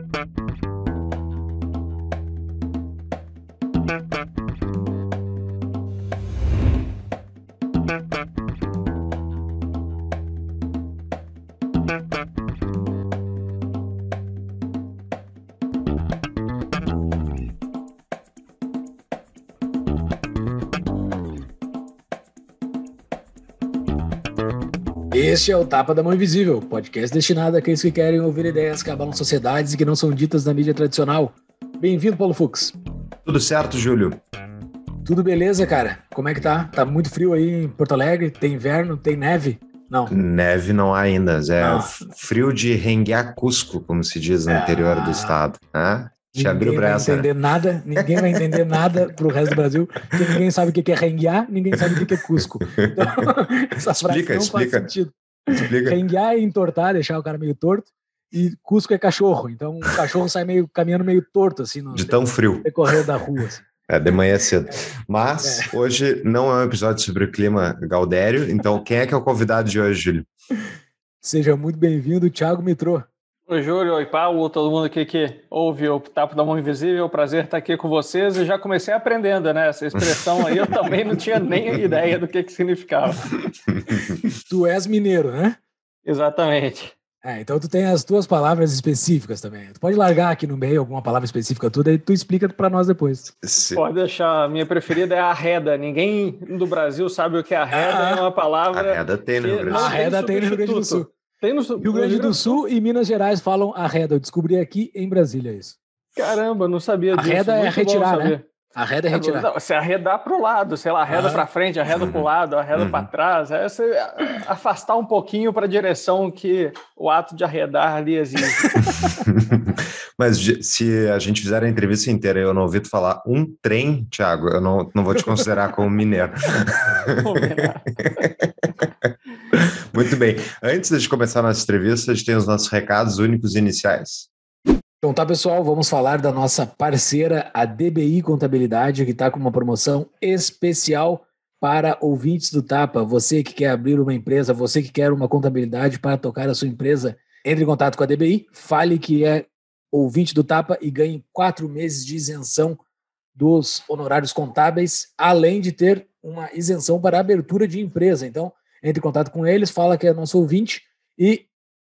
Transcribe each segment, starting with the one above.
Thank you. Este é o Tapa da Mão Invisível, podcast destinado àqueles que querem ouvir ideias que abalam sociedades e que não são ditas na mídia tradicional. Bem-vindo, Paulo Fux. Tudo certo, Júlio? Tudo beleza, cara? Como é que tá? Tá muito frio aí em Porto Alegre? Tem inverno? Tem neve? Não. Neve não há ainda. Zé. não. frio de renguear Cusco, como se diz no é... interior do estado. Né? Te abriu pra essa. Ninguém vai né? entender nada, ninguém vai entender nada pro resto do Brasil, porque ninguém sabe o que é renguear, ninguém sabe o que é Cusco. Então, essas explica, frases não explica. faz sentido. Explica. Renguear é entortar, deixar o cara meio torto. E Cusco é cachorro, então o cachorro sai meio caminhando meio torto, assim. No, de tão frio. Decorrer da rua, assim. É, de manhã é cedo. Mas é. hoje não é um episódio sobre o clima gaudério, então quem é que é o convidado de hoje, Júlio? Seja muito bem-vindo, Thiago Mitrô. Oi, Júlio, oi, Paulo, todo mundo aqui que ouve o Tapo da Mão Invisível, prazer estar aqui com vocês e já comecei aprendendo, né? Essa expressão aí eu também não tinha nem ideia do que, que significava. Tu és mineiro, né? Exatamente. É, então tu tem as tuas palavras específicas também. Tu pode largar aqui no meio alguma palavra específica tudo aí tu explica para nós depois. Sim. Pode deixar. Minha preferida é arreda. Ninguém do Brasil sabe o que é arreda. Ah, é uma palavra. Arreda tem no Brasil. Arreda tem no Rio Grande do Sul. Tem no, Rio Grande, Grande do Sul e Minas Gerais falam arreda. Eu descobri aqui em Brasília isso. Caramba, não sabia disso. Arreda é Muito é retirar, né? Arreda é retirar. Não, você arredar é para o lado, sei lá, arreda para frente, arreda para o lado, arreda uhum. para trás. É você afastar um pouquinho para a direção que o ato de arredar ali exige. Mas se a gente fizer a entrevista inteira e eu não ouvi tu falar um trem, Thiago, eu não, não vou te considerar como mineiro. Muito bem. Antes de começar nossa entrevista, a gente tem os nossos recados únicos iniciais. Então tá, pessoal, vamos falar da nossa parceira, a DBI Contabilidade, que está com uma promoção especial para ouvintes do Tapa. Você que quer abrir uma empresa, você que quer uma contabilidade para tocar a sua empresa, entre em contato com a DBI, fale que é ouvinte do Tapa e ganhe quatro meses de isenção dos honorários contábeis, além de ter uma isenção para abertura de empresa. Então, entre em contato com eles, fala que é nosso ouvinte e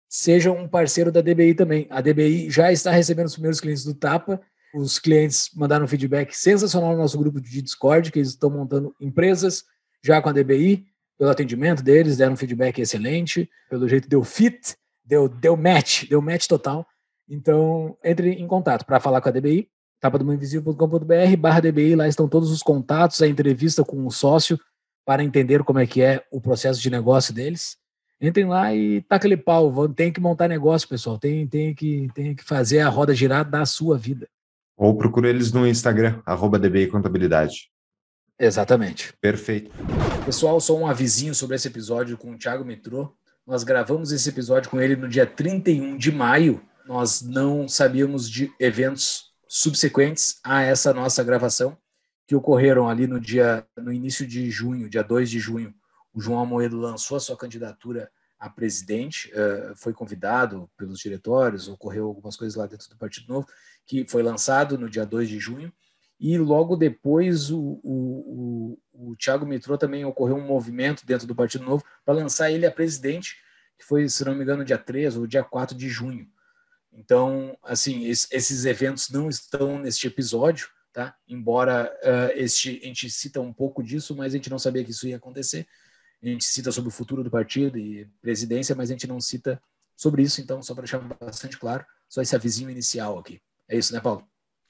seja um parceiro da DBI também. A DBI já está recebendo os primeiros clientes do Tapa. Os clientes mandaram um feedback sensacional no nosso grupo de Discord, que eles estão montando empresas já com a DBI, pelo atendimento deles, deram um feedback excelente, pelo jeito deu fit, deu, deu match, deu match total. Então, entre em contato para falar com a DBI, tapadomuinvisível.com.br barra DBI, lá estão todos os contatos, a entrevista com o sócio, para entender como é que é o processo de negócio deles. Entrem lá e tá aquele pau. Tem que montar negócio, pessoal. Tem, tem, que, tem que fazer a roda girar da sua vida. Ou procura eles no Instagram, arroba DBI Contabilidade. Exatamente. Perfeito. Pessoal, só um avisinho sobre esse episódio com o Thiago Mitrô. Nós gravamos esse episódio com ele no dia 31 de maio. Nós não sabíamos de eventos subsequentes a essa nossa gravação que ocorreram ali no dia no início de junho, dia 2 de junho, o João Amoedo lançou a sua candidatura a presidente, eh, foi convidado pelos diretórios, ocorreu algumas coisas lá dentro do Partido Novo, que foi lançado no dia 2 de junho, e logo depois o, o, o, o Tiago Mitrô também ocorreu um movimento dentro do Partido Novo para lançar ele a presidente, que foi, se não me engano, dia 3 ou dia 4 de junho. Então, assim, esses eventos não estão neste episódio, tá? Embora uh, este, a gente cita um pouco disso, mas a gente não sabia que isso ia acontecer. A gente cita sobre o futuro do partido e presidência, mas a gente não cita sobre isso, então, só para deixar bastante claro, só esse avisinho inicial aqui. É isso, né, Paulo?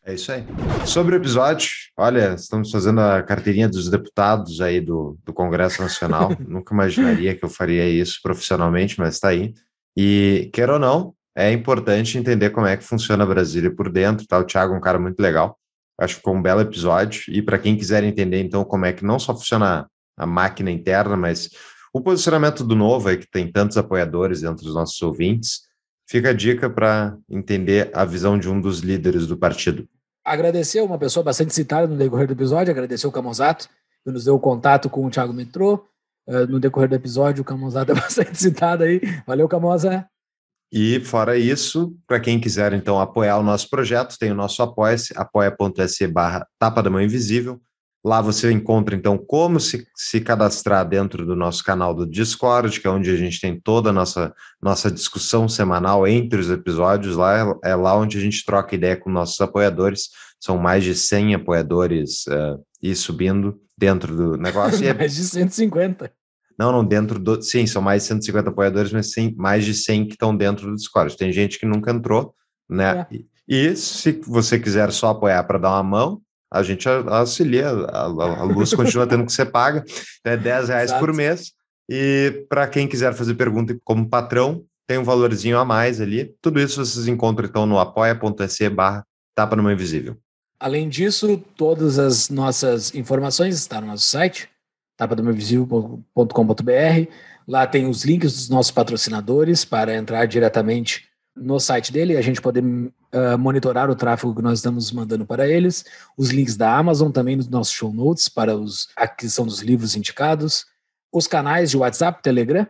É isso aí. Sobre o episódio, olha, estamos fazendo a carteirinha dos deputados aí do, do Congresso Nacional. Nunca imaginaria que eu faria isso profissionalmente, mas está aí. E, quer ou não, é importante entender como é que funciona a Brasília por dentro, tá? O Thiago é um cara muito legal. Acho que ficou um belo episódio. E para quem quiser entender, então, como é que não só funciona a máquina interna, mas o posicionamento do Novo, é que tem tantos apoiadores entre os nossos ouvintes, fica a dica para entender a visão de um dos líderes do partido. Agradecer uma pessoa bastante citada no decorrer do episódio, agradecer o Camusato, que nos deu o contato com o Thiago Metrô. Ah, no decorrer do episódio, o Camusato é bastante citado aí. Valeu, Camosa! E fora isso, para quem quiser então apoiar o nosso projeto, tem o nosso apoia-se, apoia.se barra Tapa da Mão Invisível. Lá você encontra então como se, se cadastrar dentro do nosso canal do Discord, que é onde a gente tem toda a nossa, nossa discussão semanal entre os episódios. Lá é, é lá onde a gente troca ideia com nossos apoiadores. São mais de 100 apoiadores uh, e subindo dentro do negócio. É mais de 150. Não, não, dentro do. Sim, são mais de 150 apoiadores, mas sim, mais de 100 que estão dentro do Discord. Tem gente que nunca entrou, né? É. E, e, se você quiser só apoiar para dar uma mão, a gente auxilia, a, a, a luz continua tendo que ser paga, então é né? 10 reais Exato. por mês. E para quem quiser fazer pergunta como patrão, tem um valorzinho a mais ali. Tudo isso vocês encontram então no apoia.se barra tapa numa invisível. Além disso, todas as nossas informações estão no nosso site, tapadomeuvisivo.com.br. Lá tem os links dos nossos patrocinadores para entrar diretamente no site dele, e a gente poder uh, monitorar o tráfego que nós estamos mandando para eles, os links da Amazon também nos nossos show notes para os, a aquisição dos livros indicados, os canais de WhatsApp, Telegram,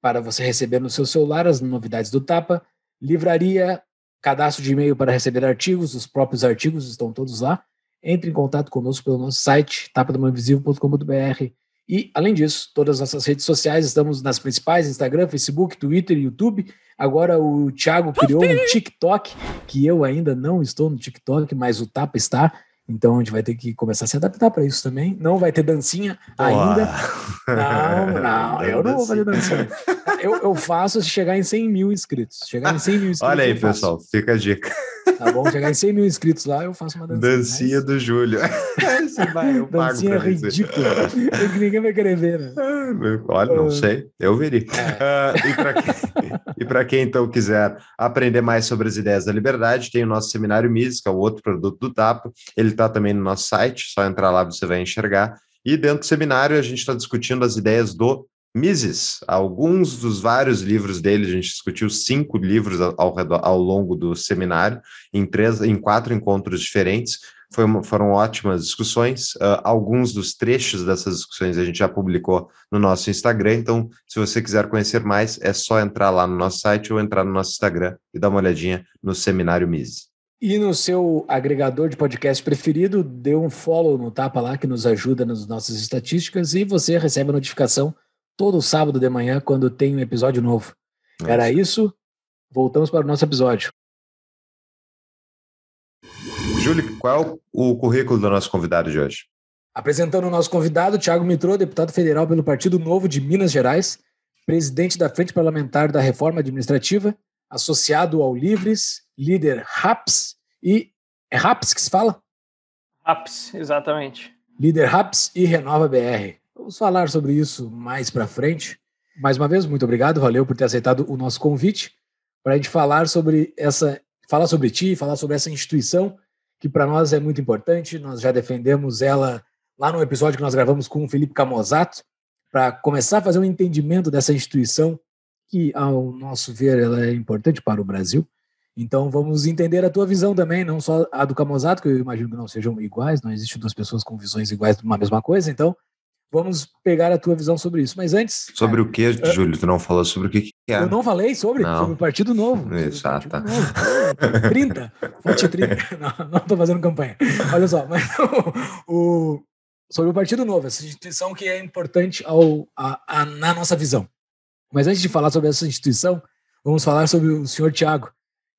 para você receber no seu celular as novidades do Tapa, livraria, cadastro de e-mail para receber artigos, os próprios artigos estão todos lá, entre em contato conosco pelo nosso site, tapadomainvisível.com.br. E, além disso, todas as nossas redes sociais, estamos nas principais, Instagram, Facebook, Twitter e YouTube. Agora o Thiago criou um TikTok, que eu ainda não estou no TikTok, mas o Tapa está. Então a gente vai ter que começar a se adaptar para isso também. Não vai ter dancinha ainda. Não, não, eu não vou fazer dancinha. eu, eu faço se chegar em 100 mil inscritos. Chegar em 100 mil inscritos. Olha aí, pessoal, fica a dica. Tá bom? Chegar em 100 mil inscritos lá, eu faço uma dancinha. Dancinha mas... do Júlio. Vai, eu dancinha pago ridícula. É ninguém vai querer ver, né? Ah, olha, não uh... sei. Eu veria. É. Uh, e para quem, quem, então, quiser aprender mais sobre as ideias da liberdade, tem o nosso seminário Mísica, é o outro produto do TAPO. Ele está também no nosso site, só entrar lá você vai enxergar. E dentro do seminário a gente está discutindo as ideias do Mises, alguns dos vários livros dele, a gente discutiu cinco livros ao, ao longo do seminário, em, três, em quatro encontros diferentes, uma, foram ótimas discussões. Uh, alguns dos trechos dessas discussões a gente já publicou no nosso Instagram, então se você quiser conhecer mais, é só entrar lá no nosso site ou entrar no nosso Instagram e dar uma olhadinha no Seminário Mises. E no seu agregador de podcast preferido, dê um follow no Tapa lá, que nos ajuda nas nossas estatísticas, e você recebe a notificação todo sábado de manhã quando tem um episódio novo. Nossa. É Era isso. Voltamos para o nosso episódio. Júlio, qual o currículo do nosso convidado de hoje? Apresentando o nosso convidado, Tiago Mitrô, deputado federal pelo Partido Novo de Minas Gerais, presidente da Frente Parlamentar da Reforma Administrativa, associado ao Livres, líder RAPS e. É RAPS que se fala? RAPS, exatamente. Líder RAPS e Renova BR. Vamos falar sobre isso mais para frente. Mais uma vez, muito obrigado, valeu por ter aceitado o nosso convite para a gente falar sobre essa, falar sobre ti, falar sobre essa instituição que para nós é muito importante. Nós já defendemos ela lá no episódio que nós gravamos com o Felipe Camozato para começar a fazer um entendimento dessa instituição que, ao nosso ver, ela é importante para o Brasil. Então vamos entender a tua visão também, não só a do Camozato, que eu imagino que não sejam iguais, não existe duas pessoas com visões iguais de uma mesma coisa. Então Vamos pegar a tua visão sobre isso. Mas antes. Sobre o que, é, Júlio? Tu não falou sobre o que, que é? Eu não falei sobre, não. sobre o Partido Novo. Exato. 30, fonte 30. Não estou fazendo campanha. Olha só, mas o, o, sobre o Partido Novo, essa instituição que é importante ao, a, a, na nossa visão. Mas antes de falar sobre essa instituição, vamos falar sobre o senhor Tiago.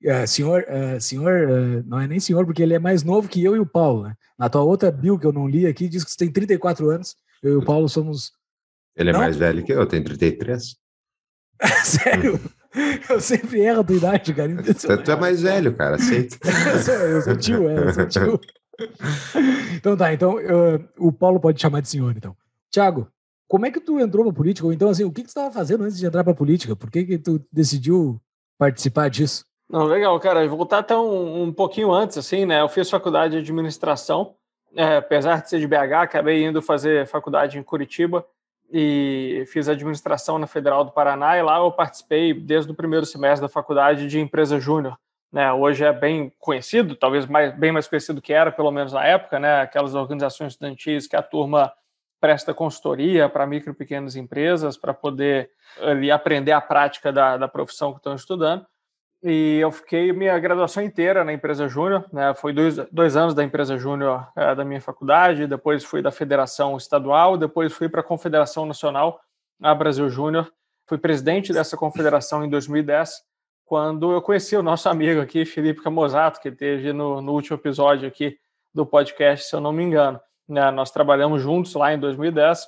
Uh, é, senhor, uh, senhor uh, não é nem senhor, porque ele é mais novo que eu e o Paulo. Né? Na tua outra bio que eu não li aqui, diz que você tem 34 anos eu e o Paulo somos. Ele é não? mais velho que eu, tem 33. Sério? Eu sempre erro a tua idade, cara. É, tu é mais velho, cara, aceita. eu, sou, tio, é, eu sou tio. Então tá, então eu, o Paulo pode chamar de senhor, então. Tiago, como é que tu entrou pra política? Ou então, assim, o que, que tu estava fazendo antes de entrar pra política? Por que, que tu decidiu participar disso? Não, legal, cara. vou Voltar até um, um pouquinho antes, assim, né? Eu fiz faculdade de administração é, apesar de ser de BH, acabei indo fazer faculdade em Curitiba e fiz administração na Federal do Paraná e lá eu participei desde o primeiro semestre da faculdade de empresa júnior. Né, hoje é bem conhecido, talvez mais, bem mais conhecido que era, pelo menos na época, né, aquelas organizações estudantis que a turma presta consultoria para micro e pequenas empresas para poder ali, aprender a prática da, da profissão que estão estudando e eu fiquei minha graduação inteira na empresa Júnior, né? Foi dois, dois anos da empresa Júnior é, da minha faculdade, depois fui da Federação Estadual, depois fui para a Confederação Nacional a Brasil Júnior. Fui presidente dessa confederação em 2010, quando eu conheci o nosso amigo aqui, Felipe Camozato, que esteve no, no último episódio aqui do podcast, se eu não me engano. Né? Nós trabalhamos juntos lá em 2010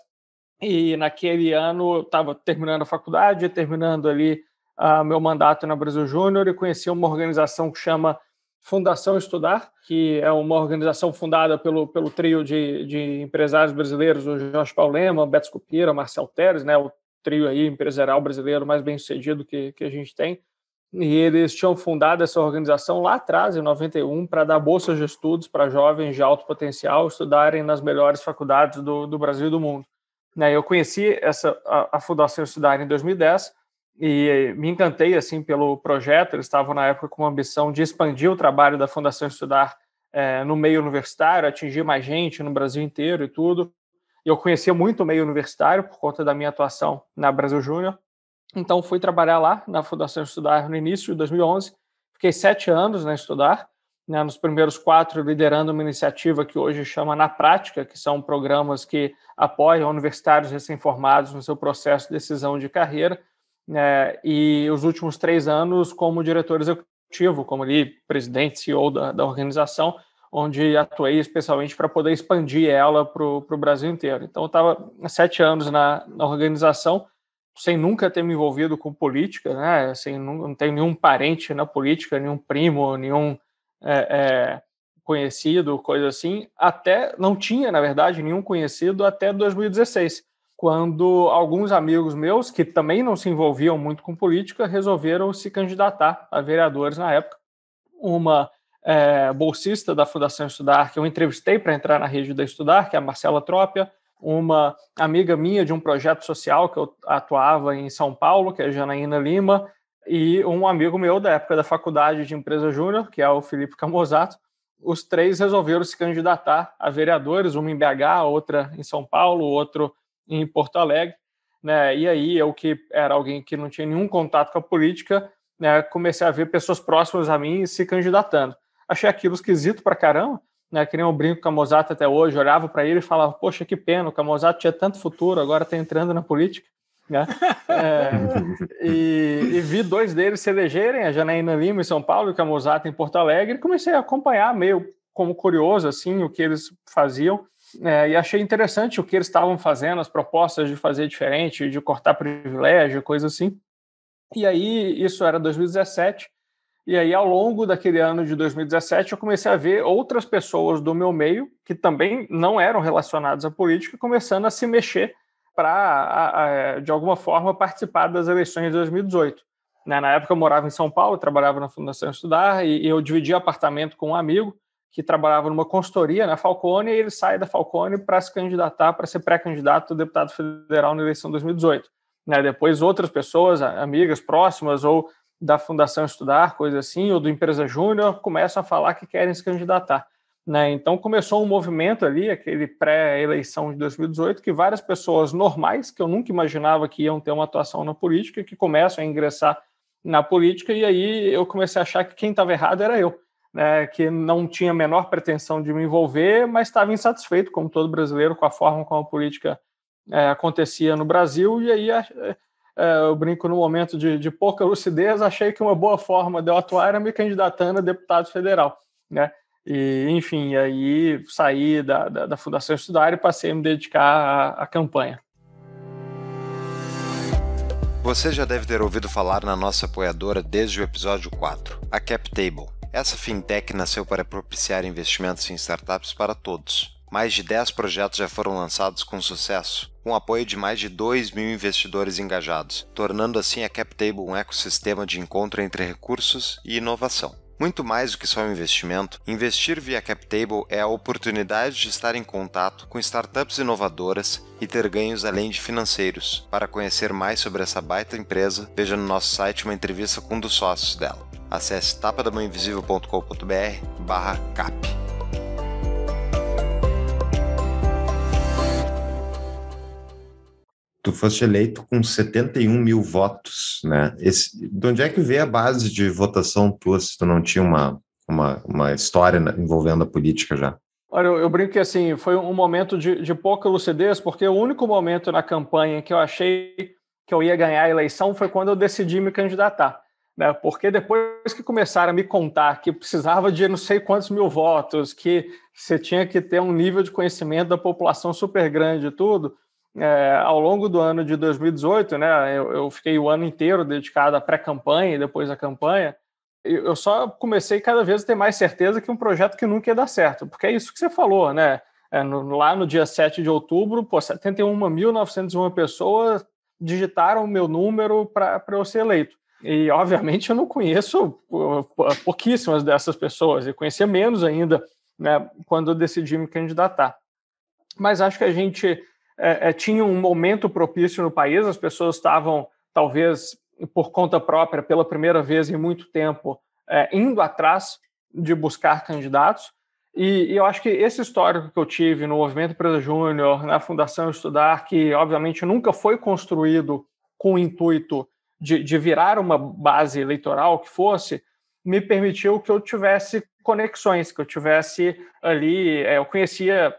e naquele ano estava terminando a faculdade, terminando ali uh, meu mandato na Brasil Júnior e conheci uma organização que chama Fundação Estudar, que é uma organização fundada pelo, pelo trio de, de empresários brasileiros, o Jorge Paulema, Beto Scupira, Marcel Teres, né, o trio aí empresarial brasileiro mais bem sucedido que, que a gente tem. E eles tinham fundado essa organização lá atrás, em 91, para dar bolsas de estudos para jovens de alto potencial estudarem nas melhores faculdades do, do Brasil e do mundo. Né, eu conheci essa, a, a Fundação Estudar em 2010 e me encantei assim pelo projeto. Eles estavam na época com uma ambição de expandir o trabalho da Fundação Estudar é, no meio universitário, atingir mais gente no Brasil inteiro e tudo. Eu conhecia muito o meio universitário por conta da minha atuação na Brasil Júnior. Então fui trabalhar lá na Fundação Estudar no início de 2011. Fiquei sete anos na né, Estudar, né, nos primeiros quatro liderando uma iniciativa que hoje chama Na Prática, que são programas que apoiam universitários recém-formados no seu processo de decisão de carreira é, e os últimos três anos como diretor executivo, como ali presidente, CEO da, da organização, onde atuei especialmente para poder expandir ela para o Brasil inteiro. Então, eu estava sete anos na, na, organização, sem nunca ter me envolvido com política, né? Sem, não, não tenho nenhum parente na política, nenhum primo, nenhum é, é, conhecido, coisa assim. Até não tinha, na verdade, nenhum conhecido até 2016 quando alguns amigos meus, que também não se envolviam muito com política, resolveram se candidatar a vereadores na época. Uma é, bolsista da Fundação Estudar, que eu entrevistei para entrar na rede da Estudar, que é a Marcela Trópia, uma amiga minha de um projeto social que eu atuava em São Paulo, que é a Janaína Lima, e um amigo meu da época da faculdade de empresa júnior, que é o Felipe Camozato, os três resolveram se candidatar a vereadores, uma em BH, outra em São Paulo, outro em Porto Alegre, né? E aí eu que era alguém que não tinha nenhum contato com a política, né, comecei a ver pessoas próximas a mim se candidatando. Achei aquilo esquisito para caramba, né? Que nem um brinco com a Mozart até hoje, olhava para ele e falava: "Poxa, que pena, o Camusato tinha tanto futuro, agora tá entrando na política". Né? É, e, e, vi dois deles se elegerem, a Janaína Lima em São Paulo e o em Porto Alegre, e comecei a acompanhar meio como curioso assim o que eles faziam é, e achei interessante o que eles estavam fazendo, as propostas de fazer diferente, de cortar privilégio, coisa assim. E aí, isso era 2017. E aí, ao longo daquele ano de 2017, eu comecei a ver outras pessoas do meu meio, que também não eram relacionadas à política, começando a se mexer para, de alguma forma, participar das eleições de 2018. Né, na época, eu morava em São Paulo, trabalhava na Fundação Estudar, e eu dividia apartamento com um amigo que trabalhava numa consultoria na né, Falcone, e ele sai da Falcone para se candidatar, para ser pré-candidato a deputado federal na eleição de 2018. Né? Depois, outras pessoas, amigas próximas, ou da Fundação Estudar, coisa assim, ou do Empresa Júnior, começam a falar que querem se candidatar. Né? Então, começou um movimento ali, aquele pré-eleição de 2018, que várias pessoas normais, que eu nunca imaginava que iam ter uma atuação na política, que começam a ingressar na política, e aí eu comecei a achar que quem estava errado era eu né, que não tinha a menor pretensão de me envolver, mas estava insatisfeito, como todo brasileiro, com a forma como a política é, acontecia no Brasil. E aí é, é eu brinco no momento de, de, pouca lucidez, achei que uma boa forma de eu atuar era me candidatando a deputado federal. Né? E, enfim, aí saí da, da, da Fundação Estudar e passei a me dedicar à, à campanha. Você já deve ter ouvido falar na nossa apoiadora desde o episódio 4, a CapTable. Essa fintech nasceu para propiciar investimentos em startups para todos. Mais de 10 projetos já foram lançados com sucesso, com apoio de mais de 2 mil investidores engajados, tornando assim a CapTable um ecossistema de encontro entre recursos e inovação. Muito mais do que só um investimento, investir via CapTable é a oportunidade de estar em contato com startups inovadoras e ter ganhos além de financeiros. Para conhecer mais sobre essa baita empresa, veja no nosso site uma entrevista com um dos sócios dela. Acesse tapadamãoinvisível.com.br barra cap. tu foste eleito com 71 mil votos, né? Esse, de onde é que veio a base de votação tua se tu não tinha uma, uma, uma história envolvendo a política já? Olha, eu, eu brinco que assim, foi um momento de, de pouca lucidez, porque o único momento na campanha que eu achei que eu ia ganhar a eleição foi quando eu decidi me candidatar. Né? Porque depois que começaram a me contar que precisava de não sei quantos mil votos, que você tinha que ter um nível de conhecimento da população super grande e tudo, é, ao longo do ano de 2018, né, eu, eu fiquei o ano inteiro dedicado à pré-campanha e depois à campanha. Eu só comecei cada vez a ter mais certeza que um projeto que nunca ia dar certo, porque é isso que você falou, né? É, no, lá no dia 7 de outubro, 71.901 pessoas digitaram o meu número para eu ser eleito. E, obviamente, eu não conheço pouquíssimas dessas pessoas, e conhecia menos ainda né, quando eu decidi me candidatar. Mas acho que a gente é, é, tinha um momento propício no país, as pessoas estavam, talvez por conta própria, pela primeira vez em muito tempo, é, indo atrás de buscar candidatos. E, e, eu acho que esse histórico que eu tive no Movimento Empresa Júnior, na Fundação Estudar, que obviamente nunca foi construído com o intuito de, de virar uma base eleitoral que fosse, me permitiu que eu tivesse conexões, que eu tivesse ali, é, eu conhecia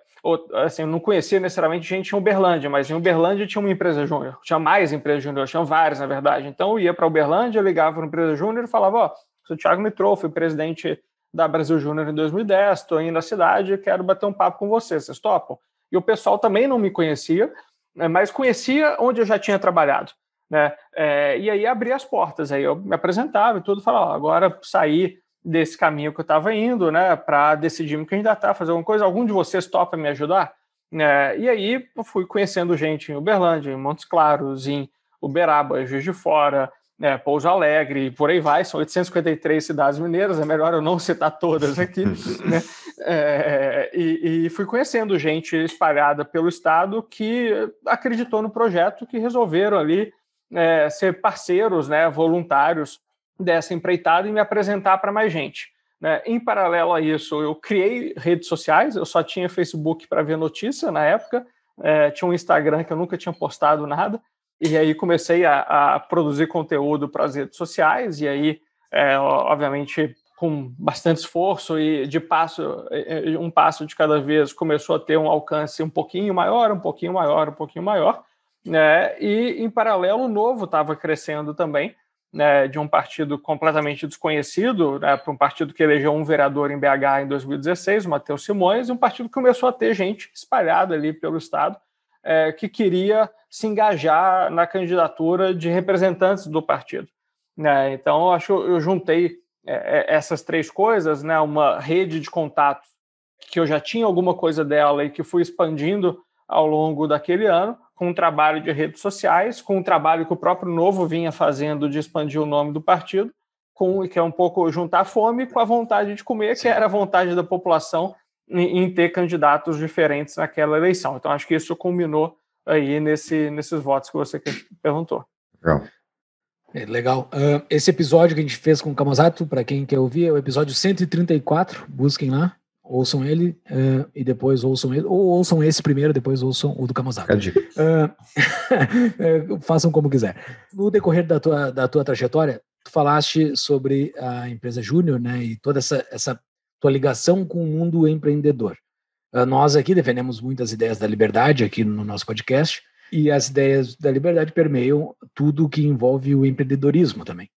assim, eu não conhecia necessariamente gente em Uberlândia, mas em Uberlândia tinha uma empresa júnior, tinha mais empresas júnior, tinha várias, na verdade. Então eu ia para Uberlândia, ligava para empresa júnior e falava, ó, oh, sou o Thiago Mitrô, fui presidente da Brasil Júnior em 2010, estou indo à cidade, quero bater um papo com vocês, vocês topam? E o pessoal também não me conhecia, né, mas conhecia onde eu já tinha trabalhado. Né? É, e aí abri as portas, aí eu me apresentava e tudo, falava, ó, agora saí desse caminho que eu estava indo, né, para decidir me candidatar, fazer alguma coisa. Algum de vocês topa me ajudar? É, e aí fui conhecendo gente em Uberlândia, em Montes Claros, em Uberaba, Juiz de Fora, é, Pouso Alegre, por aí vai. São 853 cidades mineiras, é melhor eu não citar todas aqui. né? É, e, e fui conhecendo gente espalhada pelo estado que acreditou no projeto, que resolveram ali é, ser parceiros, né, voluntários dessa empreitada e me apresentar para mais gente. Né? Em paralelo a isso, eu criei redes sociais, eu só tinha Facebook para ver notícia na época, é, tinha um Instagram que eu nunca tinha postado nada, e aí comecei a, a produzir conteúdo para as redes sociais, e aí, é, obviamente, com bastante esforço e de passo, um passo de cada vez, começou a ter um alcance um pouquinho maior, um pouquinho maior, um pouquinho maior, né? E em paralelo, o novo estava crescendo também né, de um partido completamente desconhecido, né, para um partido que elegeu um vereador em BH em 2016, o Matheus Simões, e um partido que começou a ter gente espalhada ali pelo Estado é, que queria se engajar na candidatura de representantes do partido. Né? Então, eu acho que eu juntei é, é, essas três coisas, né, uma rede de contatos que eu já tinha alguma coisa dela e que fui expandindo ao longo daquele ano, com o trabalho de redes sociais, com o trabalho que o próprio Novo vinha fazendo de expandir o nome do partido, com que é um pouco juntar fome com a vontade de comer, Sim. que era a vontade da população em, em, ter candidatos diferentes naquela eleição. Então, acho que isso culminou aí nesse, nesses votos que você perguntou. Legal. É, legal. Uh, esse episódio que a gente fez com o Camazato, para quem quer ouvir, é o episódio 134, busquem lá. Ouçam ele uh, e depois ouçam ele, ou ouçam esse primeiro, depois ouçam o do Kamazaki. Uh, ah, eh, façam como quiser. No decorrer da tua, da tua trajetória, tu falaste sobre a empresa Júnior, né, e toda essa, essa tua ligação com o mundo empreendedor. Uh, nós aqui defendemos muitas ideias da liberdade aqui no nosso podcast, e as ideias da liberdade permeiam tudo que envolve o empreendedorismo também.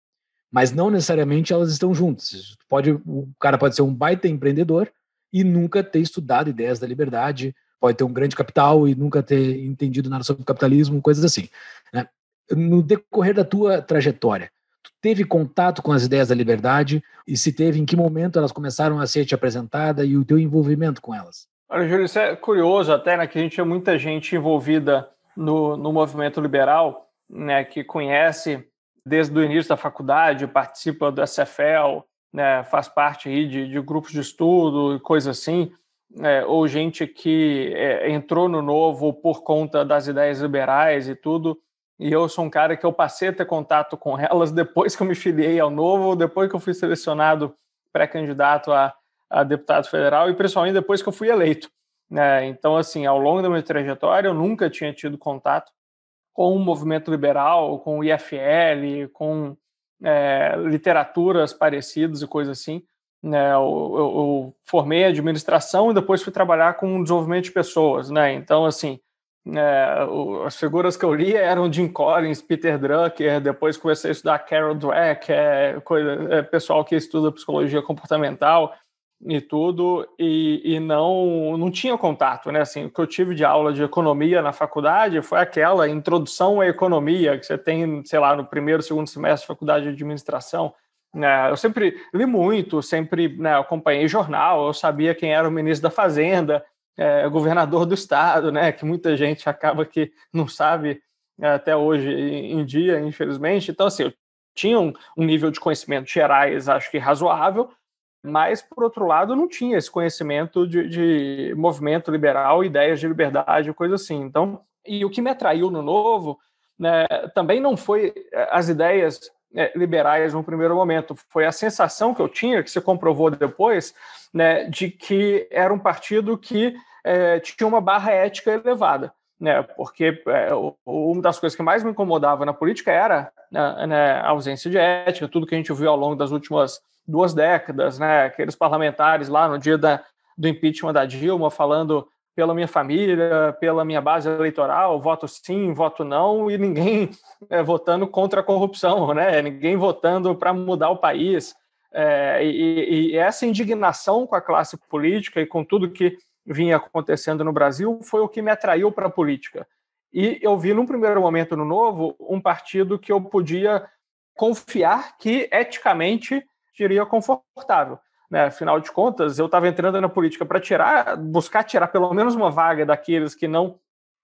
Mas não necessariamente elas estão juntas. Pode, o cara pode ser um baita empreendedor, e nunca ter estudado ideias da liberdade, pode ter um grande capital e nunca ter entendido nada sobre o capitalismo, coisas assim. Né? No decorrer da tua trajetória, tu teve contato com as ideias da liberdade e se teve, em que momento elas começaram a ser te apresentadas e o teu envolvimento com elas? Olha, Júlio, isso é curioso até, né, que a gente tinha muita gente envolvida no, no movimento liberal, né, que conhece desde o início da faculdade, participa do SFL, né, faz parte aí de, de grupos de estudo e coisa assim, é, ou gente que é, entrou no novo por conta das ideias liberais e tudo, e eu sou um cara que eu passei a ter contato com elas depois que eu me filiei ao novo, depois que eu fui selecionado pré-candidato a, a deputado federal e principalmente depois que eu fui eleito. Né. Então, assim, ao longo da minha trajetória, eu nunca tinha tido contato com o movimento liberal, com o IFL, com é, literaturas parecidas e coisas assim. Né? Eu, eu, eu, formei administração e depois fui trabalhar com desenvolvimento de pessoas, né? Então, assim, é, o, as figuras que eu li eram Jim Collins, Peter Drucker, depois comecei a estudar Carol Dweck, é, coisa, é, pessoal que estuda psicologia comportamental, e tudo, e, e, não, não tinha contato, né? Assim, o que eu tive de aula de economia na faculdade foi aquela introdução à economia que você tem, sei lá, no primeiro, segundo semestre de faculdade de administração. Né? Eu sempre li muito, sempre né, acompanhei jornal, eu sabia quem era o ministro da Fazenda, é, governador do estado, né? Que muita gente acaba que não sabe é, até hoje em dia, infelizmente. Então, assim, eu tinha um, um nível de conhecimento gerais, acho que razoável, mas, por outro lado, não tinha esse conhecimento de, de movimento liberal, ideias de liberdade, coisa assim. Então, e o que me atraiu no Novo né, também não foi eh, as ideias né, liberais no primeiro momento. Foi a sensação que eu tinha, que se comprovou depois, né, de que era um partido que é, tinha uma barra ética elevada. Né, porque é, uma das coisas que mais me incomodava na política era né, né, a ausência de ética, tudo que a gente viu ao longo das últimas duas décadas, né? Aqueles parlamentares lá no dia da, do impeachment da Dilma falando pela minha família, pela minha base eleitoral, voto sim, voto não, e ninguém é, votando contra a corrupção, né? Ninguém votando para mudar o país. É, e, e, essa indignação com a classe política e com tudo que vinha acontecendo no Brasil foi o que me atraiu para a política. E eu vi, num primeiro momento no Novo, um partido que eu podia confiar que eticamente sentiria confortável. Né? Afinal de contas, eu estava entrando na política para tirar, buscar tirar pelo menos uma vaga daqueles que não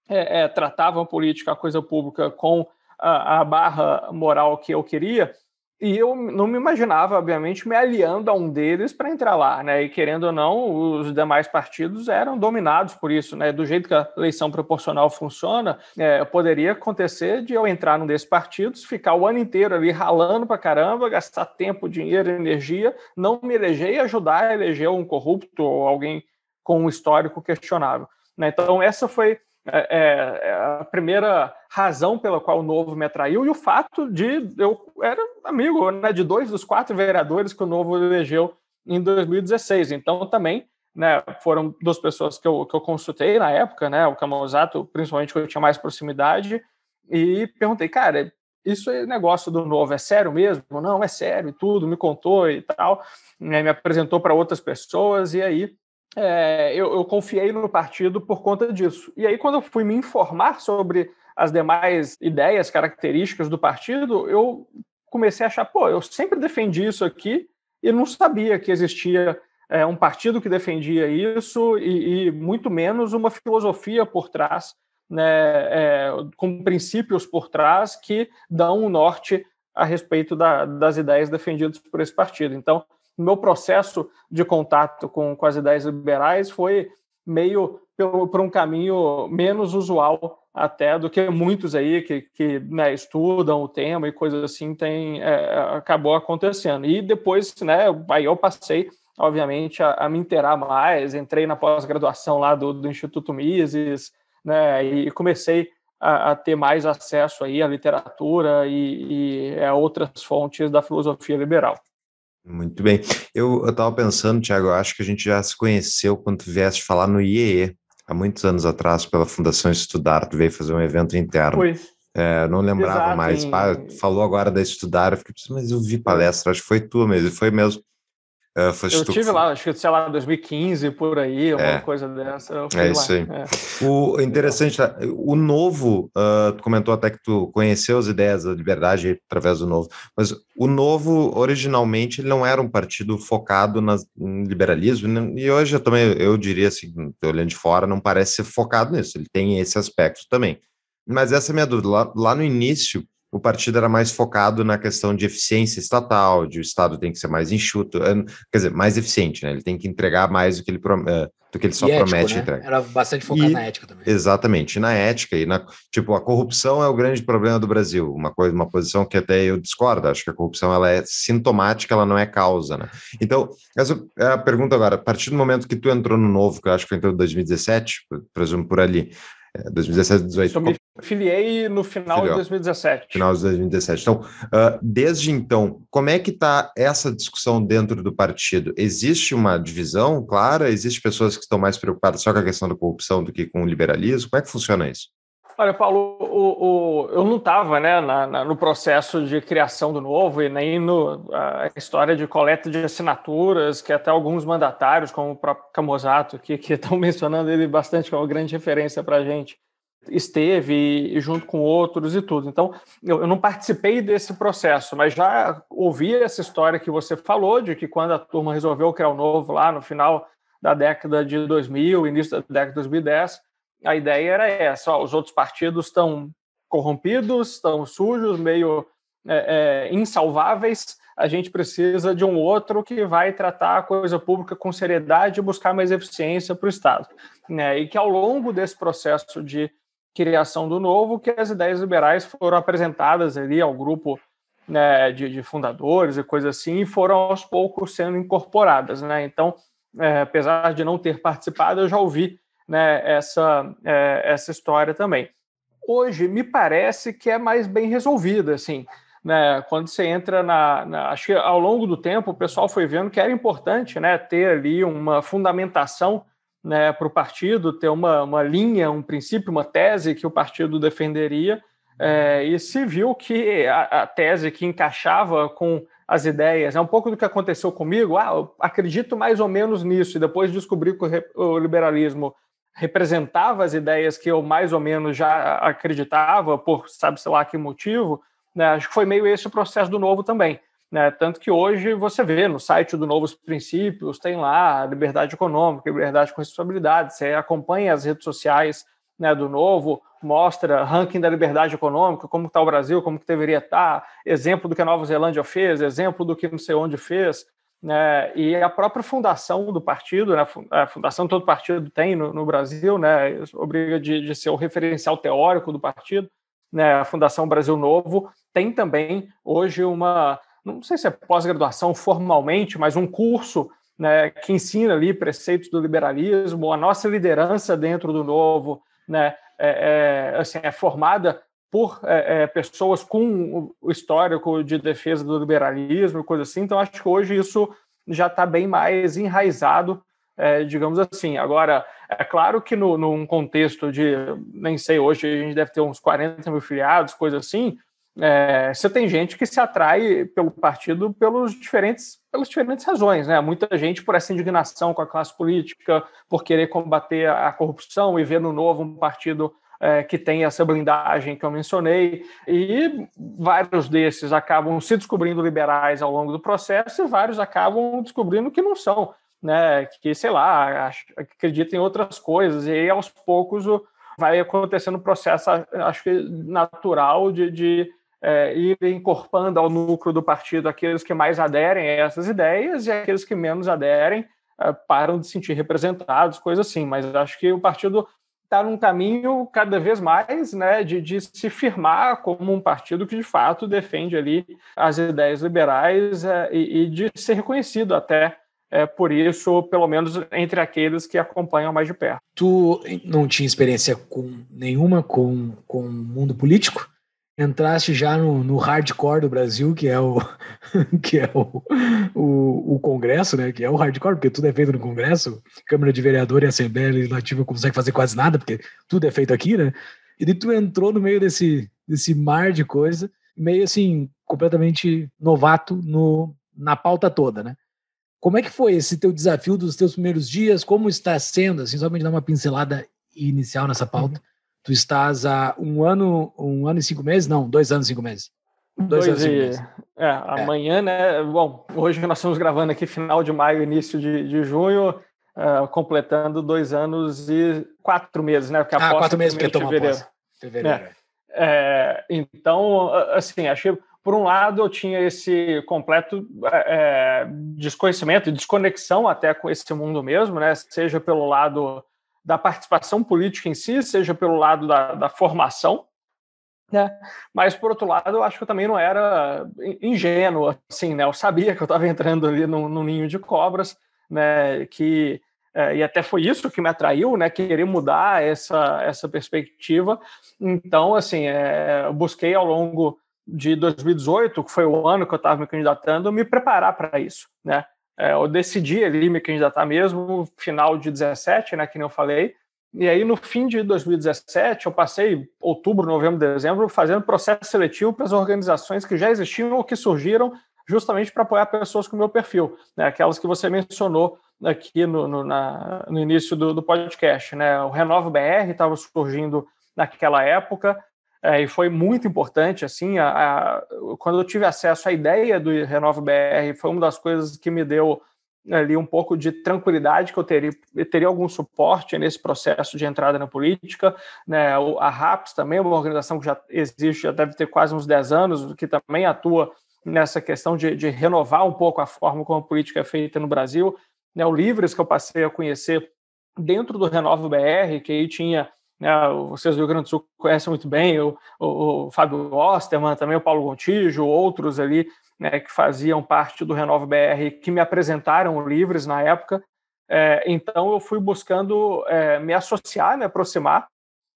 é, é, tratavam a política, a coisa pública, com a, a barra moral que eu queria e eu não me imaginava, obviamente, me aliando a um deles para entrar lá, né? E querendo ou não, os demais partidos eram dominados por isso, né? Do jeito que a eleição proporcional funciona, é, poderia acontecer de eu entrar num desses partidos, ficar o ano inteiro ali ralando para caramba, gastar tempo, dinheiro, energia, não me eleger e ajudar a eleger um corrupto ou alguém com um histórico questionável. Né? Então, essa foi é, é, é a primeira razão pela qual o Novo me atraiu e o fato de eu era amigo né, de dois dos quatro vereadores que o Novo elegeu em 2016. Então, também né, foram duas pessoas que eu, que eu consultei na época, né, o Camusato, principalmente, que eu tinha mais proximidade, e perguntei, cara, isso é negócio do Novo, é sério mesmo? Não, é sério e tudo, me contou e tal. Né, me apresentou para outras pessoas e aí é, eu, eu, confiei no partido por conta disso. E aí, quando eu fui me informar sobre as demais ideias, características do partido, eu comecei a achar, pô, eu sempre defendi isso aqui e não sabia que existia é, um partido que defendia isso e, e, muito menos uma filosofia por trás, né, é, com princípios por trás que dão o um norte a respeito da, das ideias defendidas por esse partido. Então, meu processo de contato com, com as ideias liberais foi meio pelo, por um caminho menos usual até do que muitos aí que, que né, estudam o tema e coisas assim tem é, acabou acontecendo e depois né aí eu passei obviamente a, a me inteirar mais entrei na pós-graduação lá do, do Instituto Mises né e comecei a, a, ter mais acesso aí à literatura e, e a é, outras fontes da filosofia liberal muito bem. Eu estava pensando, Tiago, acho que a gente já se conheceu quando tu vieste falar no IEE, há muitos anos atrás, pela Fundação Estudar, tu veio fazer um evento interno. Pois. É, não lembrava Exato, mais. Em... Falou agora da Estudar, eu fiquei, mas eu vi palestra, acho que foi tua mesmo, foi mesmo. Uh, eu tive tu... lá, acho que sei lá, 2015 por aí, alguma é. coisa dessa. é isso lá. aí. É. O interessante, tá, o novo, uh, tu comentou até que tu conheceu as ideias da liberdade através do novo, mas o novo, originalmente, ele não era um partido focado nas, no liberalismo, né? e hoje eu também, eu diria assim, olhando de fora, não parece ser focado nisso, ele tem esse aspecto também. Mas essa é a minha dúvida, lá, lá no início, o partido era mais focado na questão de eficiência estatal, de o Estado tem que ser mais enxuto, quer dizer, mais eficiente, né? Ele tem que entregar mais do que ele, eh, do que ele só e promete ético, né? Era bastante focado e, na ética também. Exatamente, na ética e na tipo a corrupção é o grande problema do Brasil, uma coisa, uma posição que até eu discordo. Acho que a corrupção ela é sintomática, ela não é causa, né? Então essa é a pergunta agora. A partir do momento que tu entrou no novo, que eu acho que foi em 2017, presumo por ali. 2017, é, 2018. Eu me filiei no final Filiou. de 2017. Final de 2017. Então, uh, desde então, como é que está essa discussão dentro do partido? Existe uma divisão clara? Existem pessoas que estão mais preocupadas só com a questão da corrupção do que com o liberalismo? Como é que funciona isso? Olha, Paulo, o, o, eu não estava né, na, na, no processo de criação do novo e nem no, a história de coleta de assinaturas, que até alguns mandatários, como o próprio Camozato, que estão mencionando ele bastante, que é uma grande referência para a gente, esteve e, junto com outros e tudo. Então, eu, eu não participei desse processo, mas já ouvi essa história que você falou, de que quando a turma resolveu criar o novo lá no final da década de 2000, início da década de 2010, a ideia era essa: ó, os outros partidos estão corrompidos, estão sujos, meio é, é, insalváveis. A gente precisa de um outro que vai tratar a coisa pública com seriedade e buscar mais eficiência para o Estado. Né? E que ao longo desse processo de criação do novo, que as ideias liberais foram apresentadas ali ao grupo né, de, de, fundadores e coisas assim, e foram aos poucos sendo incorporadas. Né? Então, é, apesar de não ter participado, eu já ouvi né, essa, é, essa história também. Hoje, me parece que é mais bem resolvida, assim, né, quando você entra na, na, Acho que ao longo do tempo o pessoal foi vendo que era importante né, ter ali uma fundamentação né, para o partido, ter uma, uma linha, um princípio, uma tese que o partido defenderia, é, e se viu que a, a, tese que encaixava com as ideias, é um pouco do que aconteceu comigo, ah, acredito mais ou menos nisso, e depois descobri que o, o liberalismo representava as ideias que eu mais ou menos já acreditava, por sabe-se lá que motivo, né? acho que foi meio esse o processo do Novo também. Né? Tanto que hoje você vê no site do Novos Princípios, tem lá liberdade econômica, liberdade com responsabilidade, você acompanha as redes sociais né, do Novo, mostra ranking da liberdade econômica, como está o Brasil, como que deveria estar, tá, exemplo do que a Nova Zelândia fez, exemplo do que não sei onde fez, né? e a própria fundação do partido, né, a fundação todo partido tem no, no Brasil, né, obriga de, de, ser o referencial teórico do partido, né? a Fundação Brasil Novo tem também hoje uma, não sei se é pós-graduação formalmente, mas um curso né? que ensina ali preceitos do liberalismo, a nossa liderança dentro do Novo é, é, assim, é formada por é, é, pessoas com o histórico de defesa do liberalismo, coisa assim. Então, acho que hoje isso já está bem mais enraizado, é, digamos assim. Agora, é claro que no, num contexto de, nem sei, hoje a gente deve ter uns 40 mil filiados, coisa assim, é, você tem gente que se atrai pelo partido pelos diferentes, pelas diferentes razões. Né? Muita gente por essa indignação com a classe política, por querer combater a corrupção e ver no novo um partido é, que tem essa blindagem que eu mencionei, e vários desses acabam se descobrindo liberais ao longo do processo e vários acabam descobrindo que não são, né, que, sei lá, acreditam em outras coisas, e aí, aos poucos o, vai acontecendo um processo, acho que natural, de, de é, ir incorporando ao núcleo do partido aqueles que mais aderem a essas ideias e aqueles que menos aderem é, param de se sentir representados, coisa assim, mas acho que o partido está num caminho cada vez mais né, de, de, se firmar como um partido que de fato defende ali as ideias liberais é, e, e, de ser reconhecido até é, por isso, ou pelo menos entre aqueles que acompanham mais de perto. Tu não tinha experiência com nenhuma com, com o mundo político? entraste já no, no, hardcore do Brasil, que é o que é o, o, o, Congresso, né? Que é o hardcore, porque tudo é feito no Congresso. Câmara de Vereador e Assembleia Legislativa consegue fazer quase nada, porque tudo é feito aqui, né? E daí tu entrou no meio desse, desse mar de coisa, meio assim, completamente novato no, na pauta toda, né? Como é que foi esse teu desafio dos teus primeiros dias? Como está sendo? Assim, somente dar uma pincelada inicial nessa uhum. pauta. Uhum Tu estás há um ano, um ano e cinco meses? Não, dois anos e cinco meses. Dois, dois anos e cinco meses. É, é. amanhã, é. né? Bom, hoje nós estamos gravando aqui final de maio, início de, de junho, uh, completando dois anos e quatro meses, né? Porque ah, quatro meses, é porque toma fevereiro. Posse. Fevereiro. É. É, é então, assim, achei por um lado, eu tinha esse completo é, desconhecimento, desconexão até com esse mundo mesmo, né? Seja pelo lado da participação política em si, seja pelo lado da, da formação, né? Mas, por outro lado, eu acho que eu também não era ingênuo, assim, né? Eu sabia que eu estava entrando ali num, ninho de cobras, né? Que, é, e até foi isso que me atraiu, né? Querer mudar essa, essa perspectiva. Então, assim, é, eu busquei ao longo de 2018, que foi o ano que eu estava me candidatando, me preparar para isso, né? É, eu decidi ali me candidatar tá mesmo final de 17, né, que nem eu falei. E aí, no fim de 2017, eu passei outubro, novembro, dezembro fazendo processo seletivo para as organizações que já existiam ou que surgiram justamente para apoiar pessoas com o meu perfil, né? aquelas que você mencionou aqui no, no, na, no início do, do, podcast. Né? O Renova BR estava surgindo naquela época, é, e foi muito importante, assim, a, a, quando eu tive acesso à ideia do Renovo BR, foi uma das coisas que me deu ali um pouco de tranquilidade que eu teria, eu teria algum suporte nesse processo de entrada na política, né, a RAPS também é uma organização que já existe, já deve ter quase uns 10 anos, que também atua nessa questão de, de renovar um pouco a forma como a política é feita no Brasil, né, o Livres que eu passei a conhecer dentro do Renovo BR, que aí tinha né, vocês do Rio Grande do Sul conhecem muito bem, o, o, o Fábio Osterman, também o Paulo Gontijo, outros ali né, que faziam parte do Renova BR, que me apresentaram Livres na época. É, então, eu fui buscando é, me associar, me aproximar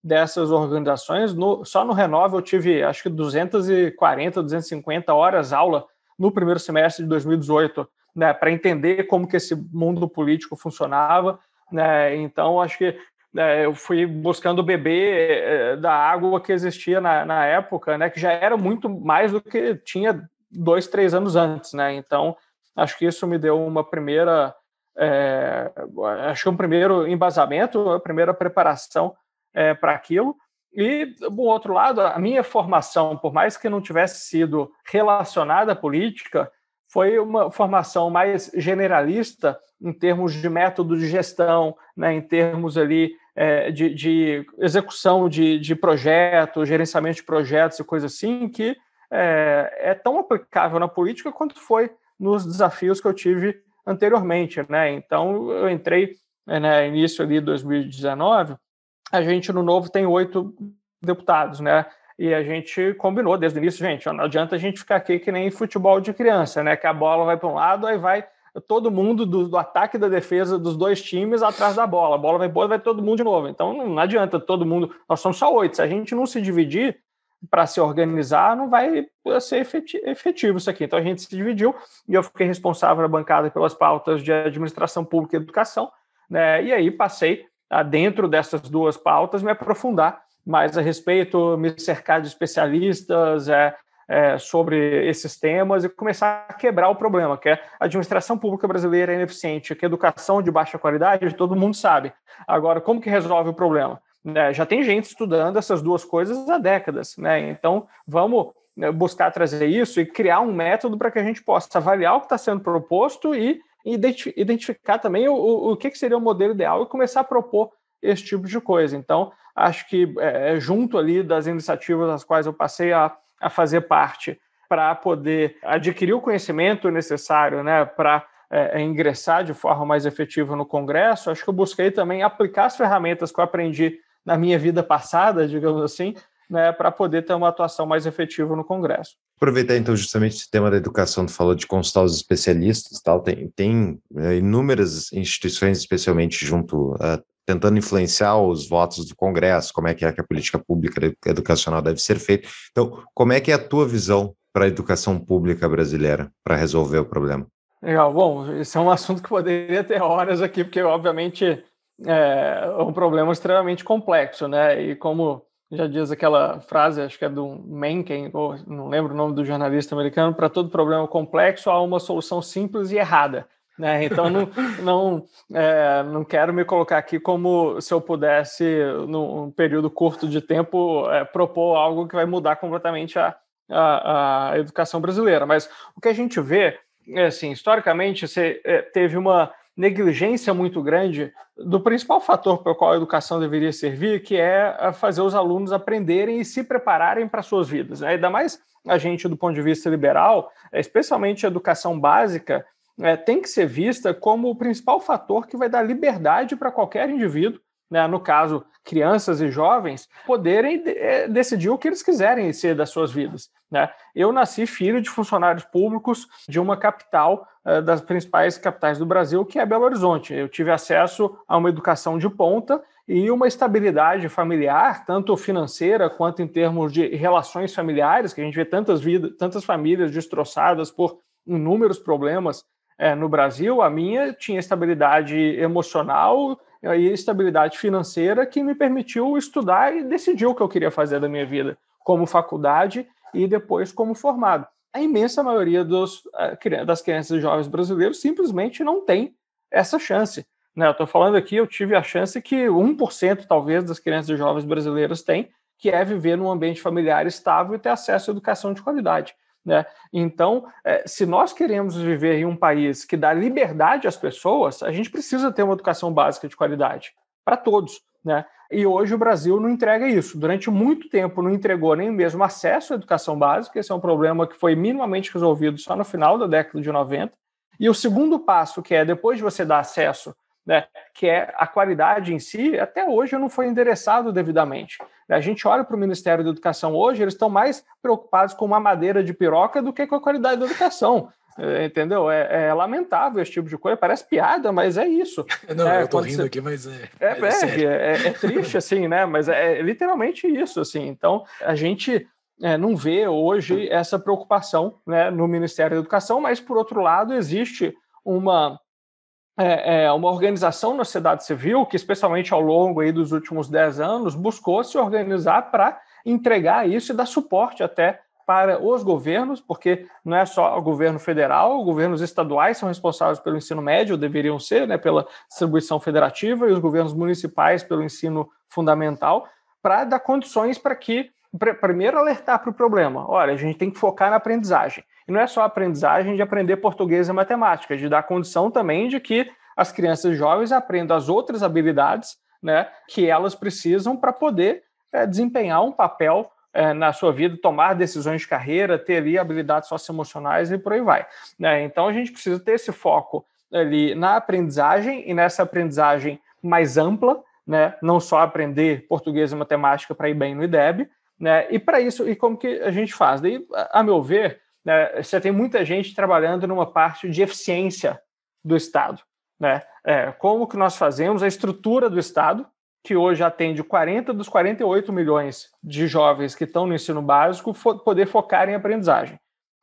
dessas organizações. No, só no Renova eu tive, acho que 240, 250 horas aula no primeiro semestre de 2018, né, para entender como que esse mundo político funcionava, né, então, acho que é, eu fui buscando beber é, da água que existia na, na época, né, que já era muito mais do que tinha dois, três anos antes, né? Então, acho que isso me deu uma primeira, é, acho que um primeiro embasamento, a primeira preparação é, para aquilo. E, do outro lado, a minha formação, por mais que não tivesse sido relacionada à política, foi uma formação mais generalista em termos de método de gestão, né, em termos ali é, de, de, execução de, de projetos, gerenciamento de projetos e coisa assim, que é, é, tão aplicável na política quanto foi nos desafios que eu tive anteriormente. Né? Então, eu entrei é, né, início ali de 2019, a gente no novo tem oito deputados, né? E a gente combinou desde o início, gente, não adianta a gente ficar aqui que nem futebol de criança, né? Que a bola vai para um lado, aí vai todo mundo do, do ataque e da defesa dos dois times atrás da bola. A bola vai boa, vai todo mundo de novo. Então não adianta todo mundo. Nós somos só oito. Se a gente não se dividir para se organizar, não vai ser efetivo isso aqui. Então a gente se dividiu e eu fiquei responsável na bancada pelas pautas de administração pública e educação. Né? E aí passei a, dentro dessas duas pautas me aprofundar mais a respeito, me cercar de especialistas, é, é, sobre esses temas e começar a quebrar o problema, que é a administração pública brasileira é ineficiente, que a educação de baixa qualidade, todo mundo sabe. Agora, como que resolve o problema? Né, já tem gente estudando essas duas coisas há décadas, né? Então, vamos né, buscar trazer isso e criar um método para que a gente possa avaliar o que está sendo proposto e identificar também o, o, que, que seria o modelo ideal e começar a propor esse tipo de coisa. Então, acho que é, é junto ali das iniciativas às quais eu passei a a fazer parte para poder adquirir o conhecimento necessário né, para é, é, ingressar de forma mais efetiva no Congresso, acho que eu busquei também aplicar as ferramentas que eu aprendi na minha vida passada, digamos assim, né, para poder ter uma atuação mais efetiva no Congresso. Aproveitar então justamente esse tema da educação, tu falou de consultar os especialistas, tal, tem, tem é, inúmeras instituições, especialmente junto a tentando influenciar os votos do Congresso, como é que é que a política pública educacional deve ser feita. Então, como é que é a tua visão para a educação pública brasileira para resolver o problema? Legal, bom, esse é um assunto que poderia ter horas aqui, porque obviamente é um problema extremamente complexo, né? E como já diz aquela frase, acho que é do Mencken, ou não lembro o nome do jornalista americano, para todo problema complexo há uma solução simples e errada. Né? Então, não, não, é, não quero me colocar aqui como se eu pudesse, num período curto de tempo, é, propor algo que vai mudar completamente a, a, a, educação brasileira. Mas o que a gente vê, é, assim, historicamente, você é, teve uma negligência muito grande do principal fator pelo qual a educação deveria servir, que é, é fazer os alunos aprenderem e se prepararem para suas vidas. Né? Ainda mais a gente, do ponto de vista liberal, é, especialmente a educação básica, é, tem que ser vista como o principal fator que vai dar liberdade para qualquer indivíduo, né, no caso, crianças e jovens, poderem de eh, decidir o que eles quiserem ser das suas vidas. Né? Eu nasci filho de funcionários públicos de uma capital, eh, das principais capitais do Brasil, que é Belo Horizonte. Eu tive acesso a uma educação de ponta e uma estabilidade familiar, tanto financeira quanto em termos de relações familiares, que a gente vê tantas vidas, tantas famílias destroçadas por inúmeros problemas é, no Brasil, a minha tinha estabilidade emocional e estabilidade financeira que me permitiu estudar e decidir o que eu queria fazer da minha vida, como faculdade e depois como formado. A imensa maioria dos, eh, das crianças e jovens brasileiros simplesmente não tem essa chance. Né? Eu estou falando aqui, eu tive a chance que 1% talvez das crianças e jovens brasileiras têm, que é viver num ambiente familiar estável e ter acesso à educação de qualidade. Né? Então, é, se nós queremos viver em um país que dá liberdade às pessoas, a gente precisa ter uma educação básica de qualidade para todos. Né? E hoje o Brasil não entrega isso. Durante muito tempo não entregou nem mesmo acesso à educação básica. Esse é um problema que foi minimamente resolvido só no final da década de 90. E o segundo passo, que é depois de você dar acesso né, que é a qualidade em si, até hoje não foi endereçado devidamente. Né. A gente olha para o Ministério da Educação hoje, eles estão mais preocupados com uma madeira de piroca do que com a qualidade da educação. Eh, entendeu? É, é, lamentável esse tipo de coisa, parece piada, mas é isso. Não, é, eu tô rindo você... aqui, mas é é, é, é. é, triste, assim, né? Mas é, literalmente isso, assim. Então, a gente eh, não vê hoje essa preocupação né, no Ministério da Educação, mas, por outro lado, existe uma é, é, uma organização na sociedade civil que, especialmente ao longo aí dos últimos 10 anos, buscou se organizar para entregar isso e dar suporte até para os governos, porque não é só o governo federal, governos estaduais são responsáveis pelo ensino médio, deveriam ser, né, pela distribuição federativa, e os governos municipais pelo ensino fundamental, para dar condições para que, pra, primeiro, alertar para o problema. Olha, a gente tem que focar na aprendizagem. E não é só a aprendizagem de aprender português e matemática, de dar condição também de que as crianças jovens aprendam as outras habilidades né, que elas precisam para poder é, desempenhar um papel é, na sua vida, tomar decisões de carreira, ter ali habilidades socioemocionais e por aí vai. Né? Então a gente precisa ter esse foco ali na aprendizagem e nessa aprendizagem mais ampla, né? não só aprender português e matemática para ir bem no IDEB, né? e para isso, e como que a gente faz? Daí, a meu ver, né, você tem muita gente trabalhando numa parte de eficiência do Estado. Né? É, como que nós fazemos a estrutura do Estado, que hoje atende 40 dos 48 milhões de jovens que estão no ensino básico, fo poder focar em aprendizagem.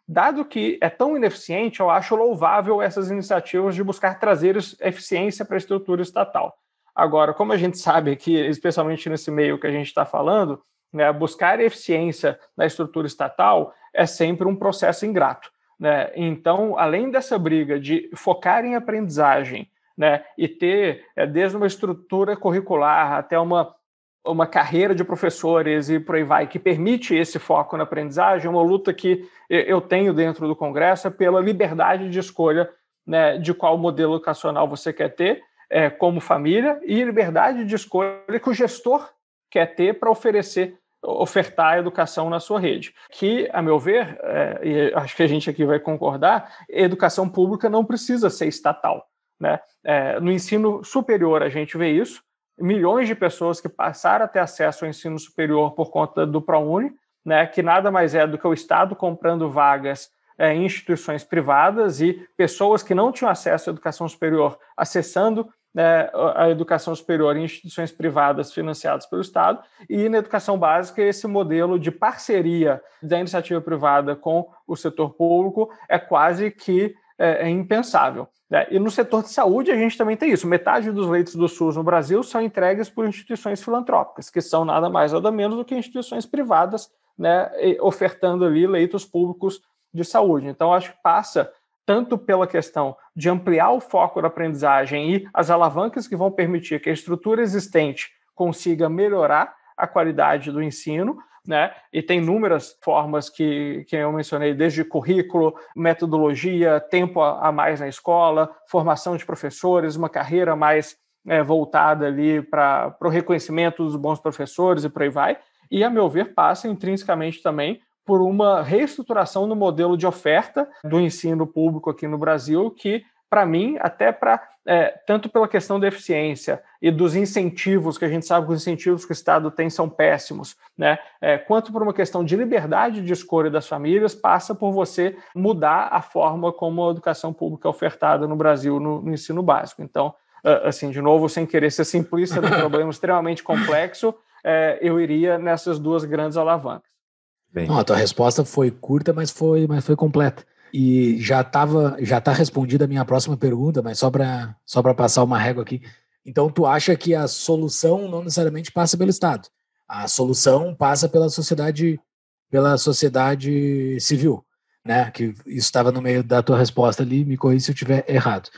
Dado que é tão ineficiente, eu acho louvável essas iniciativas de buscar trazer eficiência para a estrutura estatal. Agora, como a gente sabe que, especialmente nesse meio que a gente está falando, né, buscar eficiência na estrutura estatal é sempre um processo ingrato. Né? Então, além dessa briga de focar em aprendizagem né, e ter, é, desde uma estrutura curricular até uma, uma carreira de professores e por aí vai, que permite esse foco na aprendizagem, é uma luta que eu tenho dentro do Congresso é pela liberdade de escolha né, de qual modelo educacional você quer ter é, como família e liberdade de escolha que o gestor quer ter para oferecer ofertar a educação na sua rede. Que, a meu ver, é, e acho que a gente aqui vai concordar, educação pública não precisa ser estatal. Né? É, no ensino superior, a gente vê isso. Milhões de pessoas que passaram a ter acesso ao ensino superior por conta do ProUni, né, que nada mais é do que o Estado comprando vagas é, em instituições privadas e pessoas que não tinham acesso à educação superior acessando né, a educação superior em instituições privadas financiadas pelo Estado, e na educação básica, esse modelo de parceria da iniciativa privada com o setor público é quase que é, é impensável. Né? E no setor de saúde, a gente também tem isso: metade dos leitos do SUS no Brasil são entregues por instituições filantrópicas, que são nada mais nada menos do que instituições privadas né, ofertando ali leitos públicos de saúde. Então, acho que passa tanto pela questão de ampliar o foco da aprendizagem e as alavancas que vão permitir que a estrutura existente consiga melhorar a qualidade do ensino, né? E tem inúmeras formas que, que eu mencionei, desde currículo, metodologia, tempo a, mais na escola, formação de professores, uma carreira mais é, voltada ali para o reconhecimento dos bons professores e por aí vai. E, a meu ver, passa intrinsecamente também por uma reestruturação no modelo de oferta do ensino público aqui no Brasil, que, para mim, até para é, tanto pela questão da eficiência e dos incentivos, que a gente sabe que os incentivos que o Estado tem são péssimos, né? É, quanto por uma questão de liberdade de escolha das famílias, passa por você mudar a forma como a educação pública é ofertada no Brasil no, no ensino básico. Então, assim, de novo, sem querer ser simplista, é um problema extremamente complexo, é, eu iria nessas duas grandes alavancas. Bem. Não, a tua resposta foi curta, mas foi, mas foi completa. E já estava, já está respondida a minha próxima pergunta, mas só para só para passar uma régua aqui. Então tu acha que a solução não necessariamente passa pelo Estado. A solução passa pela sociedade pela sociedade civil, né? Que isso estava no meio da tua resposta ali, me corrija se eu estiver errado.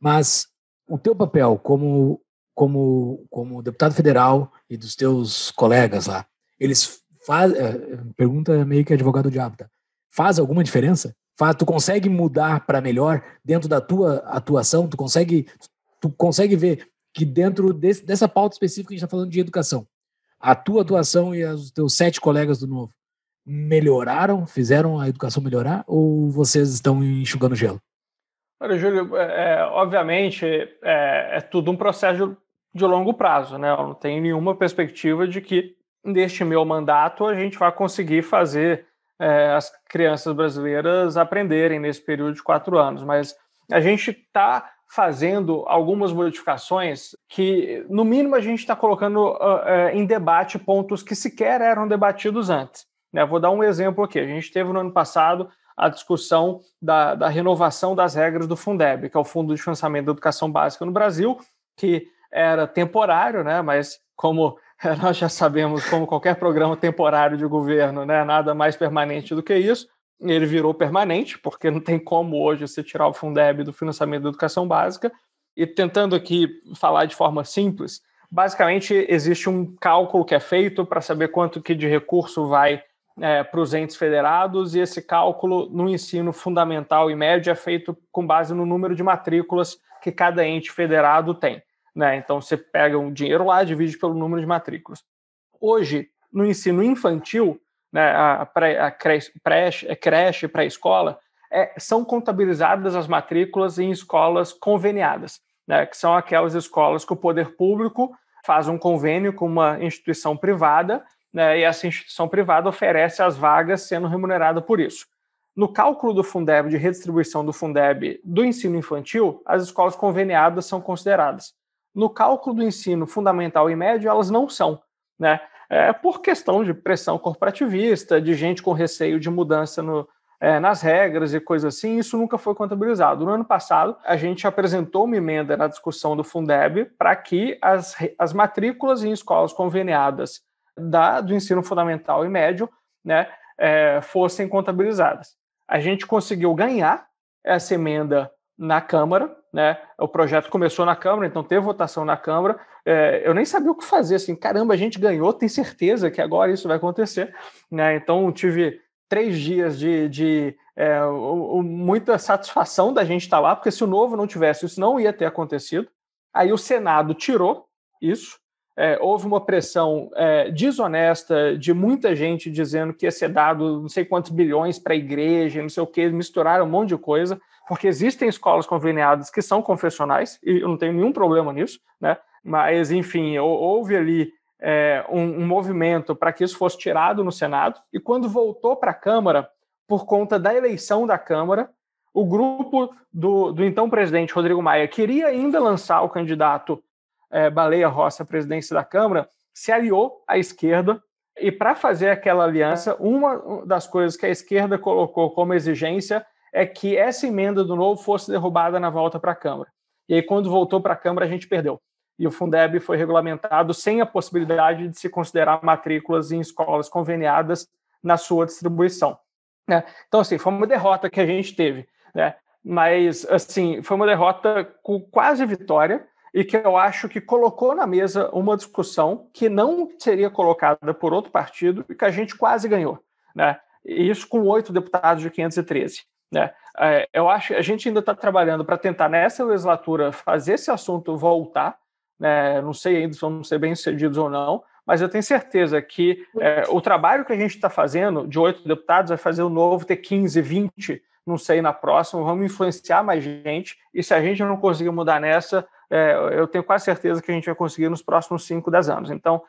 Mas o teu papel como como como deputado federal e dos teus colegas lá, eles Faz, é, é, pergunta meio que advogado de hábito, tá? Faz alguma diferença? Faz, tu consegue mudar para melhor dentro da tua atuação? Tu consegue, tu consegue ver que dentro desse, dessa pauta específica que a gente está falando de educação, a tua atuação e os teus sete colegas do novo melhoraram, fizeram a educação melhorar ou vocês estão enxugando gelo? Olha, Júlio, é, é obviamente é, é, tudo um processo de longo prazo, né? Eu não tenho nenhuma perspectiva de que neste meu mandato, a gente vai conseguir fazer é, as crianças brasileiras aprenderem nesse período de quatro anos. Mas a gente está fazendo algumas modificações que, no mínimo, a gente está colocando uh, em debate pontos que sequer eram debatidos antes. Né? Vou dar um exemplo aqui. A gente teve no ano passado a discussão da, da renovação das regras do Fundeb, que é o Fundo de Financiamento da Educação Básica no Brasil, que era temporário, né? mas como nós já sabemos como qualquer programa temporário de governo, né? Nada mais permanente do que isso. Ele virou permanente, porque não tem como hoje você tirar o Fundeb do financiamento da educação básica. E tentando aqui falar de forma simples, basicamente existe um cálculo que é feito para saber quanto que de recurso vai é, para os entes federados, e esse cálculo no ensino fundamental e médio é feito com base no número de matrículas que cada ente federado tem. Né? Então você pega um dinheiro lá, divide pelo número de matrículas. Hoje, no ensino infantil, né, a, pré, a é creche, pré-escola, é, são contabilizadas as matrículas em escolas conveniadas, né, que são aquelas escolas que o poder público faz um convênio com uma instituição privada né, e essa instituição privada oferece as vagas sendo remunerada por isso. No cálculo do Fundeb, de redistribuição do Fundeb do ensino infantil, as escolas conveniadas são consideradas no cálculo do ensino fundamental e médio, elas não são, né? É por questão de pressão corporativista, de gente com receio de mudança no, é, nas regras e coisas assim, isso nunca foi contabilizado. No ano passado, a gente apresentou uma emenda na discussão do Fundeb para que as, as matrículas em escolas conveniadas da, do ensino fundamental e médio né, é, fossem contabilizadas. A gente conseguiu ganhar essa emenda na Câmara, né? O projeto começou na Câmara, então teve votação na Câmara. É, eu nem sabia o que fazer, assim, caramba, a gente ganhou, tem certeza que agora isso vai acontecer, né? Então tive três dias de, de é, muita satisfação da gente estar tá lá, porque se o novo não tivesse, isso não ia ter acontecido. Aí o Senado tirou isso. É, houve uma pressão é, desonesta de muita gente dizendo que ia ser dado não sei quantos bilhões para a igreja, não sei o que, misturaram um monte de coisa porque existem escolas conveniadas que são confessionais, e eu não tenho nenhum problema nisso, né? Mas, enfim, houve ali é, um, um movimento para que isso fosse tirado no Senado, e quando voltou para a Câmara, por conta da eleição da Câmara, o grupo do, do, então presidente Rodrigo Maia queria ainda lançar o candidato é, Baleia Roça à presidência da Câmara, se aliou à esquerda. E para fazer aquela aliança, uma das coisas que a esquerda colocou como exigência é que essa emenda do novo fosse derrubada na volta para a Câmara. E aí, quando voltou para a Câmara, a gente perdeu. E o Fundeb foi regulamentado sem a possibilidade de se considerar matrículas em escolas conveniadas na sua distribuição. Né? Então, assim, foi uma derrota que a gente teve. Né? Mas, assim, foi uma derrota com quase vitória e que eu acho que colocou na mesa uma discussão que não seria colocada por outro partido e que a gente quase ganhou. Né? E isso com oito deputados de 513. Né? É, eu acho que a gente ainda está trabalhando para tentar, nessa legislatura, fazer esse assunto voltar. Né? Não sei ainda se vamos ser bem-sucedidos ou não, mas eu tenho certeza que é, o trabalho que a gente está fazendo, de oito deputados, vai fazer o novo ter 15, 20, não sei, na próxima, vamos influenciar mais gente, e se a gente não conseguir mudar nessa, é, eu tenho quase certeza que a gente vai conseguir nos próximos 5, 10 anos. Então,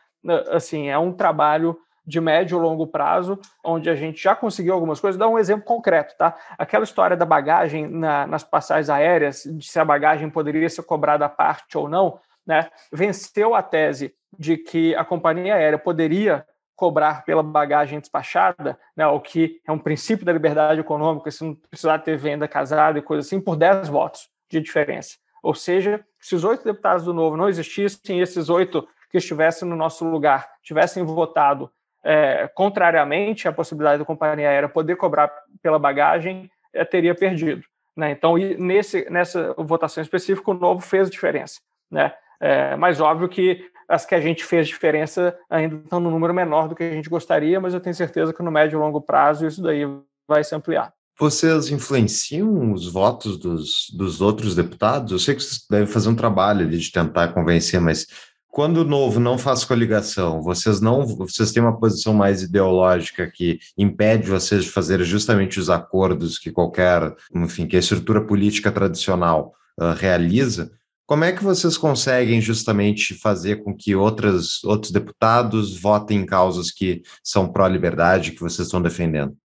assim, é um trabalho de médio e longo prazo, onde a gente já conseguiu algumas coisas. Dá um exemplo concreto, tá? Aquela história da bagagem na, nas passagens aéreas, de se a bagagem poderia ser cobrada à parte ou não, né? Venceu a tese de que a companhia aérea poderia cobrar pela bagagem despachada, né, o que é um princípio da liberdade econômica, se não precisar ter venda casada e coisa assim, por 10 votos de diferença. Ou seja, se os oito deputados do Novo não existissem, esses oito que estivessem no nosso lugar tivessem votado é, contrariamente à possibilidade da companhia aérea poder cobrar pela bagagem, é, teria perdido. Né? Então, nesse, nessa votação específica, o novo fez diferença. Né? É, mas óbvio que as que a gente fez diferença ainda estão no número menor do que a gente gostaria, mas eu tenho certeza que no médio e longo prazo isso daí vai se ampliar. Vocês influenciam os votos dos, dos outros deputados? Eu sei que vocês devem fazer um trabalho de tentar convencer, mas quando o novo não faz coligação, vocês não, vocês têm uma posição mais ideológica que impede vocês de fazer justamente os acordos que qualquer, enfim, que a estrutura política tradicional uh, realiza. Como é que vocês conseguem justamente fazer com que outras, outros deputados votem em causas que são pró-liberdade, que vocês estão defendendo?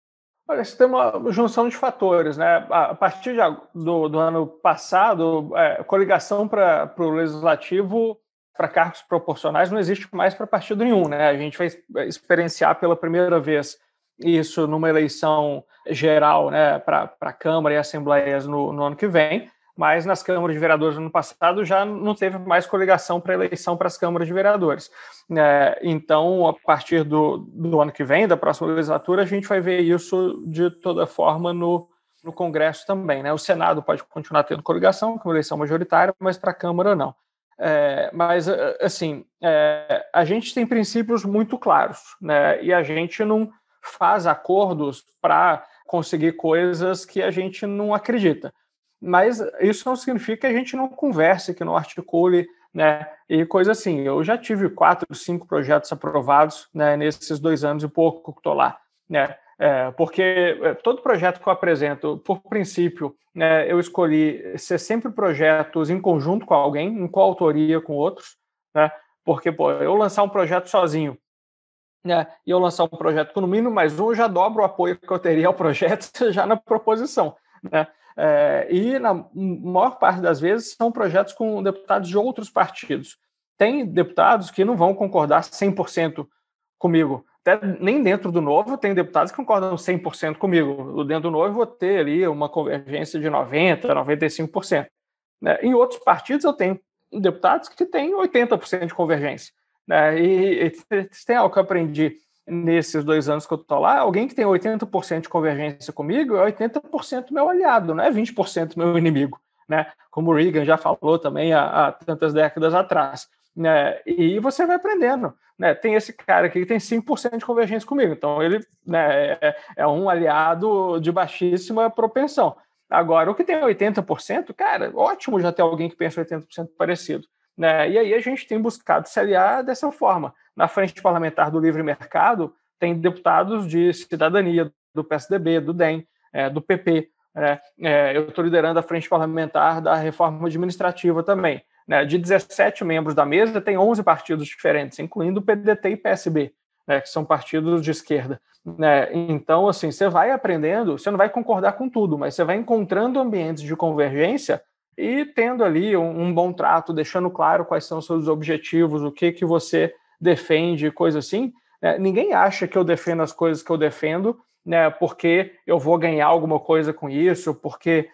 Olha, você tem uma junção de fatores, né? A partir de, do, do, ano passado, é, coligação para o legislativo para cargos proporcionais não existe mais para partido nenhum, né? A gente vai experienciar pela primeira vez isso numa eleição geral, né, para Câmara e Assembleias no, no, ano que vem, mas nas câmaras de vereadores no ano passado já não teve mais coligação para eleição para as câmaras de vereadores. É, então, a partir do, do ano que vem, da próxima legislatura, a gente vai ver isso de toda forma no, no Congresso também. Né? O Senado pode continuar tendo coligação, com é eleição majoritária, mas para a Câmara não. É, mas, eh, assim, é, a gente tem princípios muito claros, né? E a gente não faz acordos para conseguir coisas que a gente não acredita. Mas isso não significa que a gente não converse, que não articule, né? E coisa assim. Eu já tive quatro, cinco projetos aprovados né, nesses dois anos e pouco que estou lá, né? É, porque é, todo projeto que eu apresento, por princípio, né, eu escolhi ser sempre projetos em conjunto com alguém, em coautoria com outros, né, porque pô, eu lançar um projeto sozinho né, e eu lançar um projeto com no mínimo mais um, eu já dobro o apoio que eu teria ao projeto já na proposição. Né? É, e na maior parte das vezes são projetos com deputados de outros partidos. Tem deputados que não vão concordar 100% comigo, até nem dentro do novo tem deputados que concordam 100% comigo. Dentro do novo eu vou ter ali uma convergência de 90%, 95%. Né? Em outros partidos eu tenho deputados que têm 80% de convergência. Né? E, se tem algo que eu aprendi nesses dois anos que eu estou lá, alguém que tem 80% de convergência comigo é 80% meu aliado, não é 20% meu inimigo, né? Como o Reagan já falou também há, há tantas décadas atrás. Né? E você vai aprendendo. Né? Tem esse cara aqui que tem 5% de convergência comigo, então ele né, é, é, um aliado de baixíssima propensão. Agora, o que tem 80%, cara, ótimo já ter alguém que pensa 80% parecido. Né? E aí a gente tem buscado se aliar dessa forma. Na frente parlamentar do livre mercado, tem deputados de cidadania, do PSDB, do DEM, é, do PP. Né? É, eu estou liderando a frente parlamentar da reforma administrativa também. Né? De 17 membros da mesa, tem 11 partidos diferentes, incluindo PDT e PSB, né, que são partidos de esquerda. Né? Então, assim, você vai aprendendo, você não vai concordar com tudo, mas você vai encontrando ambientes de convergência e tendo ali um, um bom trato, deixando claro quais são os seus objetivos, o que, que você defende, coisa assim. Né? Ninguém acha que eu defendo as coisas que eu defendo, né, porque eu vou ganhar alguma coisa com isso, porque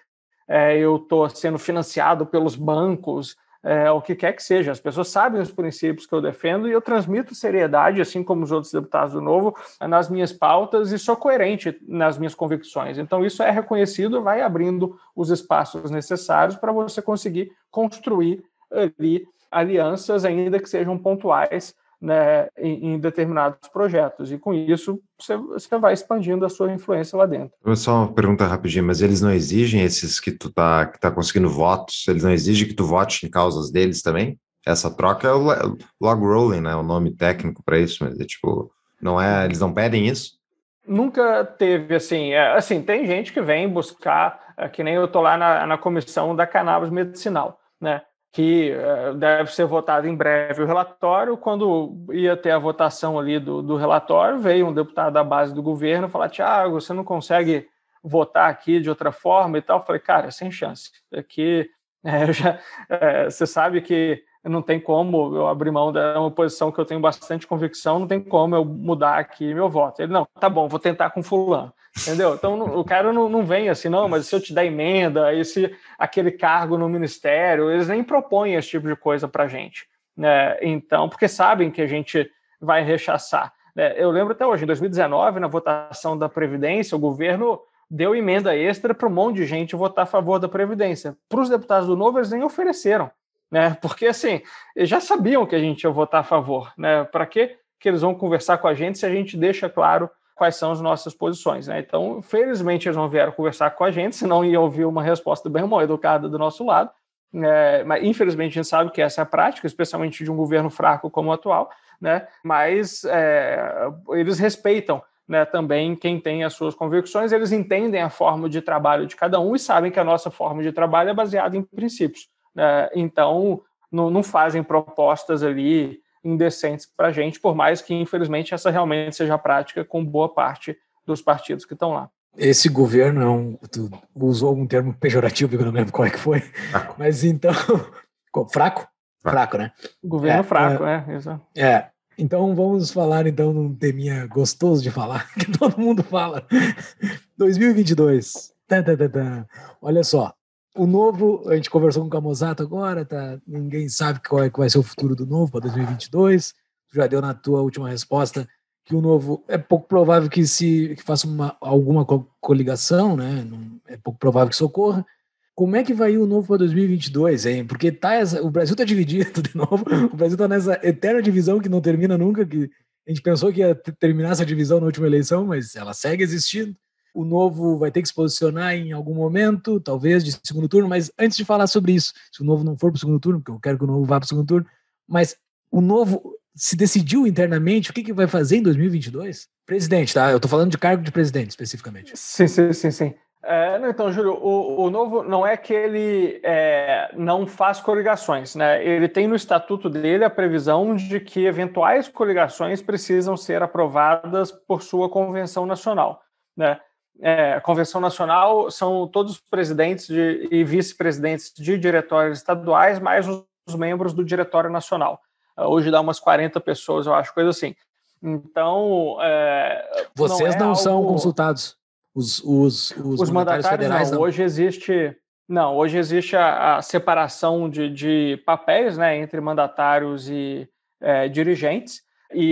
é, eu estou sendo financiado pelos bancos, é, o que quer que seja. As pessoas sabem os princípios que eu defendo e eu transmito seriedade, assim como os outros deputados do Novo, nas minhas pautas e sou coerente nas minhas convicções. Então, isso é reconhecido, vai abrindo os espaços necessários para você conseguir construir ali alianças, ainda que sejam pontuais, né, em, em, determinados projetos. E com isso, você, você vai expandindo a sua influência lá dentro. Só uma pergunta rapidinho, mas eles não exigem esses que tu tá, que tá conseguindo votos, eles não exigem que tu vote em causas deles também? Essa troca é o log rolling, né, o nome técnico para isso, mas é tipo, não é, eles não pedem isso? Nunca teve, assim, é, assim, tem gente que vem buscar, é, que nem eu tô lá na, na comissão da cannabis medicinal, né, que eh, deve ser votado em breve o relatório. Quando ia ter a votação ali do, do relatório, veio um deputado da base do governo falar: Tiago, você não consegue votar aqui de outra forma e tal. Eu falei, cara, sem chance. Aqui é, já, é, você sabe que não tem como eu abrir mão da é uma posição que eu tenho bastante convicção, não tem como eu mudar aqui meu voto. Ele, não, tá bom, vou tentar com fulano, entendeu? Então, o cara não, não vem assim, não, mas se eu te der emenda, esse aquele cargo no ministério, eles nem propõem esse tipo de coisa pra gente, né? Então, porque sabem que a gente vai rechaçar. Né? Eu lembro até hoje, em 2019, na votação da Previdência, o governo deu emenda extra para um monte de gente votar a favor da Previdência. Para os deputados do Novo, eles nem ofereceram né? Porque assim, eles já sabiam que a gente ia votar a favor, né? Para que que eles vão conversar com a gente se a gente deixa claro quais são as nossas posições, né? Então, felizmente eles não vieram conversar com a gente, senão ia ouvir uma resposta bem mal educada do nosso lado. É, mas infelizmente a gente sabe que essa é a prática, especialmente de um governo fraco como o atual, né? Mas é, eles respeitam né, também quem tem as suas convicções, eles entendem a forma de trabalho de cada um e sabem que a nossa forma de trabalho é baseada em princípios. Né? então, não, não fazem propostas ali indecentes para a gente, por mais que, infelizmente, essa realmente seja a prática com boa parte dos partidos que estão lá. Esse governo é um, usou algum termo pejorativo, eu não lembro qual é que foi, fraco. mas então. fraco? Fraco, né? Governo é, fraco, é, é, isso. É. Então vamos falar então de um teminha gostoso de falar, que todo mundo fala. 2022. Olha só, o novo, a gente conversou com o Camozato agora, tá? Ninguém sabe qual é que vai ser o futuro do novo para 2022. Já deu na tua última resposta que o novo é pouco provável que se que faça uma, alguma coligação, né? Não, é pouco provável que socorra. Como é que vai ir o novo para 2022, hein? Porque tá essa, o Brasil tá dividido de novo. O Brasil tá nessa eterna divisão que não termina nunca, que a gente pensou que ia terminar essa divisão na última eleição, mas ela segue existindo. O novo vai ter que se posicionar em algum momento, talvez de segundo turno, mas antes de falar sobre isso, se o novo não for para o segundo turno, porque eu quero que o novo vá para o segundo turno, mas o novo se decidiu internamente o que, que vai fazer em 2022? Presidente, tá? Eu estou falando de cargo de presidente especificamente. Sim, sim, sim, sim. É, não, então, Júlio, o, o, novo não é que ele é, não faz coligações, né? Ele tem no estatuto dele a previsão de que eventuais coligações precisam ser aprovadas por sua convenção nacional, né? é, convenção nacional são todos os presidentes de, e vice-presidentes de diretórios estaduais, mais os membros do diretório nacional. É, hoje dá umas 40 pessoas, eu acho, coisa assim. Então. É, Vocês não, é não são consultados? Os, os, os, os mandatários federais não. não. Hoje existe. Não, hoje existe a, a separação de, de, papéis né, entre mandatários e é, dirigentes. E,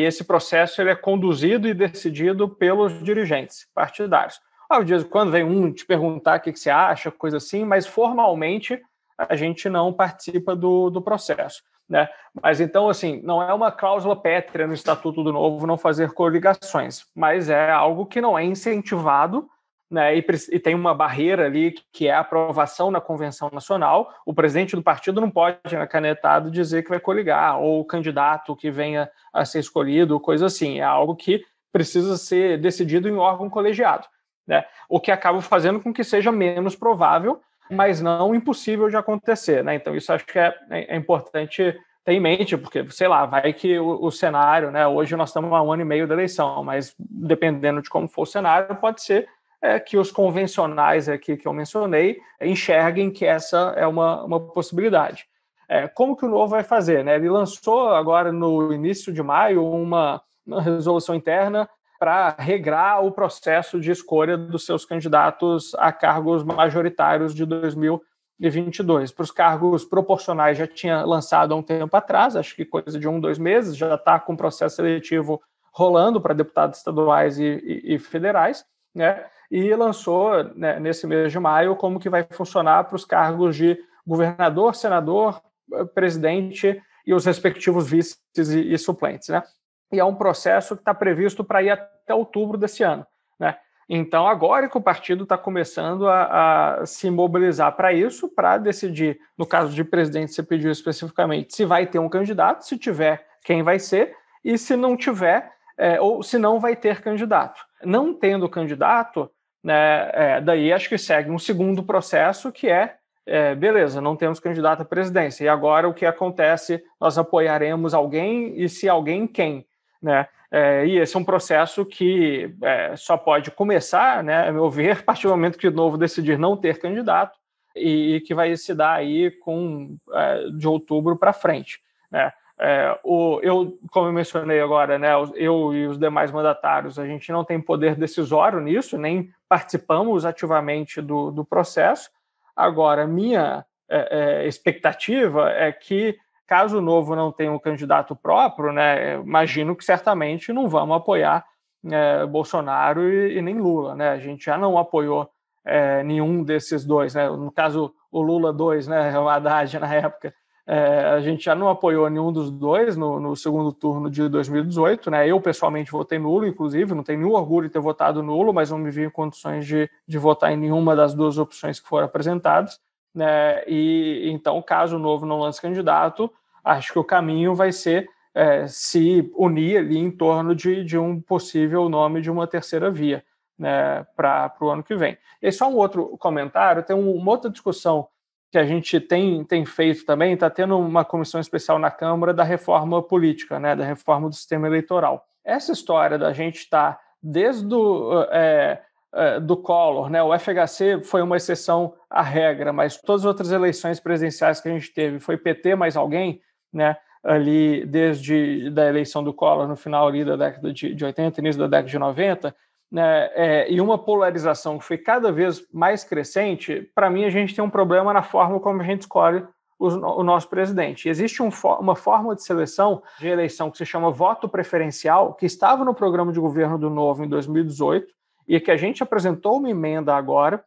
e, esse processo ele é conduzido e decidido pelos dirigentes partidários. Ah, quando vem um te perguntar o que, que, você acha, coisa assim, mas formalmente a gente não participa do, do processo. Né? Mas então, assim, não é uma cláusula pétrea no Estatuto do Novo não fazer coligações, mas é algo que não é incentivado né, e, e, tem uma barreira ali que é a aprovação na convenção nacional. O presidente do partido não pode, na canetada dizer que vai coligar, ou o candidato que venha a ser escolhido, coisa assim. É algo que precisa ser decidido em órgão colegiado, né? o que acaba fazendo com que seja menos provável, mas não impossível de acontecer. Né? Então, isso acho que é, é, é importante ter em mente, porque, sei lá, vai que o, o cenário, né? hoje nós estamos a um ano e meio da eleição, mas dependendo de como for o cenário, pode ser é que os convencionais aqui que eu mencionei enxerguem que essa é uma, uma possibilidade. É, como que o Novo vai fazer? Né? Ele lançou agora no início de maio uma, uma resolução interna para regrar o processo de escolha dos seus candidatos a cargos majoritários de 2022. Para os cargos proporcionais já tinha lançado há um tempo atrás, acho que coisa de um, dois meses, já está com o processo seletivo rolando para deputados estaduais e, e, e federais. Né? e lançou né, nesse mês de maio como que vai funcionar para os cargos de governador, senador, eh, presidente e os respectivos vices e, e suplentes, né? E é um processo que está previsto para ir até outubro desse ano, né? Então, agora que o partido está começando a, a, se mobilizar para isso, para decidir, no caso de presidente, você pediu especificamente, se vai ter um candidato, se tiver, quem vai ser, e se não tiver, é, ou se não vai ter candidato. Não tendo candidato, né? É, daí acho que segue um segundo processo que é, é, beleza, não temos candidato à presidência. E agora o que acontece? Nós apoiaremos alguém e se alguém quem, né? É, e esse é um processo que é, só pode começar, né, a meu ver, a partir do momento que o novo decidir não ter candidato e, e que vai se dar aí com é, de outubro para frente, né? É, o, eu, como eu mencionei agora, né, eu e os demais mandatários, a gente não tem poder decisório nisso, nem participamos ativamente do, do processo. Agora, minha é, é, expectativa é que, caso o Novo não tenha um candidato próprio, né, imagino que certamente não vamos apoiar é, Bolsonaro e, e, nem Lula. Né? A gente já não apoiou é, nenhum desses dois. Né? No caso, o Lula 2, né, o Haddad na época, é, a gente já não apoiou nenhum dos dois no, no, segundo turno de 2018. Né? Eu, pessoalmente, votei nulo, inclusive, não tenho nenhum orgulho de ter votado nulo, mas não me vi em condições de, de votar em nenhuma das duas opções que foram apresentadas. Né? E então, caso o novo não lance candidato, acho que o caminho vai ser é, se unir ali em torno de, de um possível nome de uma terceira via né, para o ano que vem. E só um outro comentário: tem uma outra discussão que a gente tem, tem feito também, está tendo uma comissão especial na Câmara da reforma política, né, da reforma do sistema eleitoral. Essa história da gente estar tá desde do, é, é, do Collor, né, o FHC foi uma exceção à regra, mas todas as outras eleições presidenciais que a gente teve foi PT mais alguém, né, ali desde da eleição do Collor no final ali da década de, de 80, início da década de 90, né, é, e uma polarização que foi cada vez mais crescente, para mim a gente tem um problema na forma como a gente escolhe os, o nosso presidente. Existe um, uma forma de seleção de eleição que se chama voto preferencial, que estava no programa de governo do Novo em 2018 e que a gente apresentou uma emenda agora,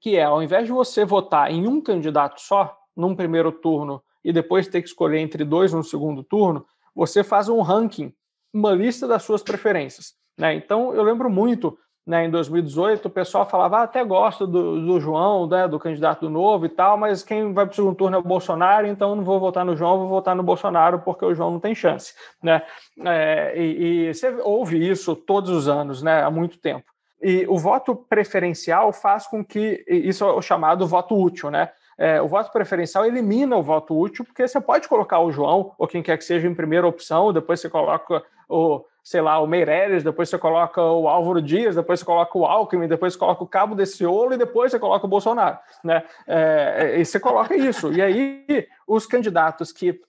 que é ao invés de você votar em um candidato só, num primeiro turno, e depois ter que escolher entre dois no segundo turno, você faz um ranking, uma lista das suas preferências. Né? Então, eu lembro muito, né, em 2018, o pessoal falava, ah, até gosto do, do João, né, do candidato novo e tal, mas quem vai para o segundo turno é o Bolsonaro, então não vou votar no João, vou votar no Bolsonaro, porque o João não tem chance. Né? É, e, e, você ouve isso todos os anos, né, há muito tempo. E o voto preferencial faz com que, isso é o chamado voto útil, né? É, o voto preferencial elimina o voto útil, porque você pode colocar o João ou quem quer que seja em primeira opção, depois você coloca o, sei lá, o Meireles, depois você coloca o Álvaro Dias, depois você coloca o Alckmin, depois você coloca o Cabo desse Ouro e depois você coloca o Bolsonaro, né? É, é, e você coloca isso. E aí, os candidatos que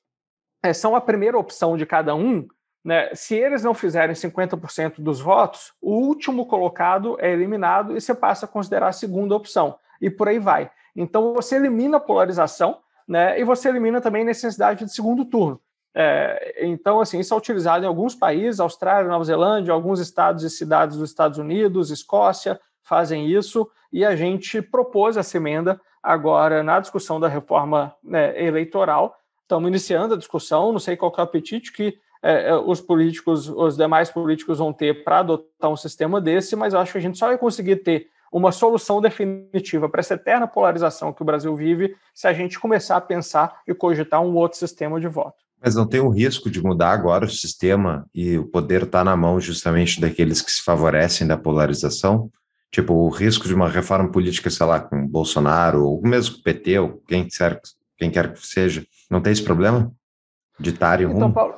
é, são a primeira opção de cada um, né, se eles não fizerem 50% dos votos, o último colocado é eliminado e você passa a considerar a segunda opção. E por aí vai. Então, você elimina a polarização né, e você elimina também a necessidade de segundo turno. É, então, assim, isso é utilizado em alguns países, Austrália, Nova Zelândia, alguns estados e cidades dos Estados Unidos, Escócia, fazem isso, e a gente propôs essa emenda agora na discussão da reforma né, eleitoral. Estamos iniciando a discussão, não sei qual é o apetite que é, é, os políticos, os demais políticos vão ter para adotar um sistema desse, mas acho que a gente só vai conseguir ter uma solução definitiva para essa eterna polarização que o Brasil vive se a gente começar a pensar e cogitar um outro sistema de voto. Mas não tem o risco de mudar agora o sistema e o poder está na mão justamente daqueles que se favorecem da polarização? Tipo, o risco de uma reforma política, sei lá, com Bolsonaro, ou mesmo com o PT, ou quem, quem quer que seja, não tem esse problema? De estar em então, rumo? Então, Paulo,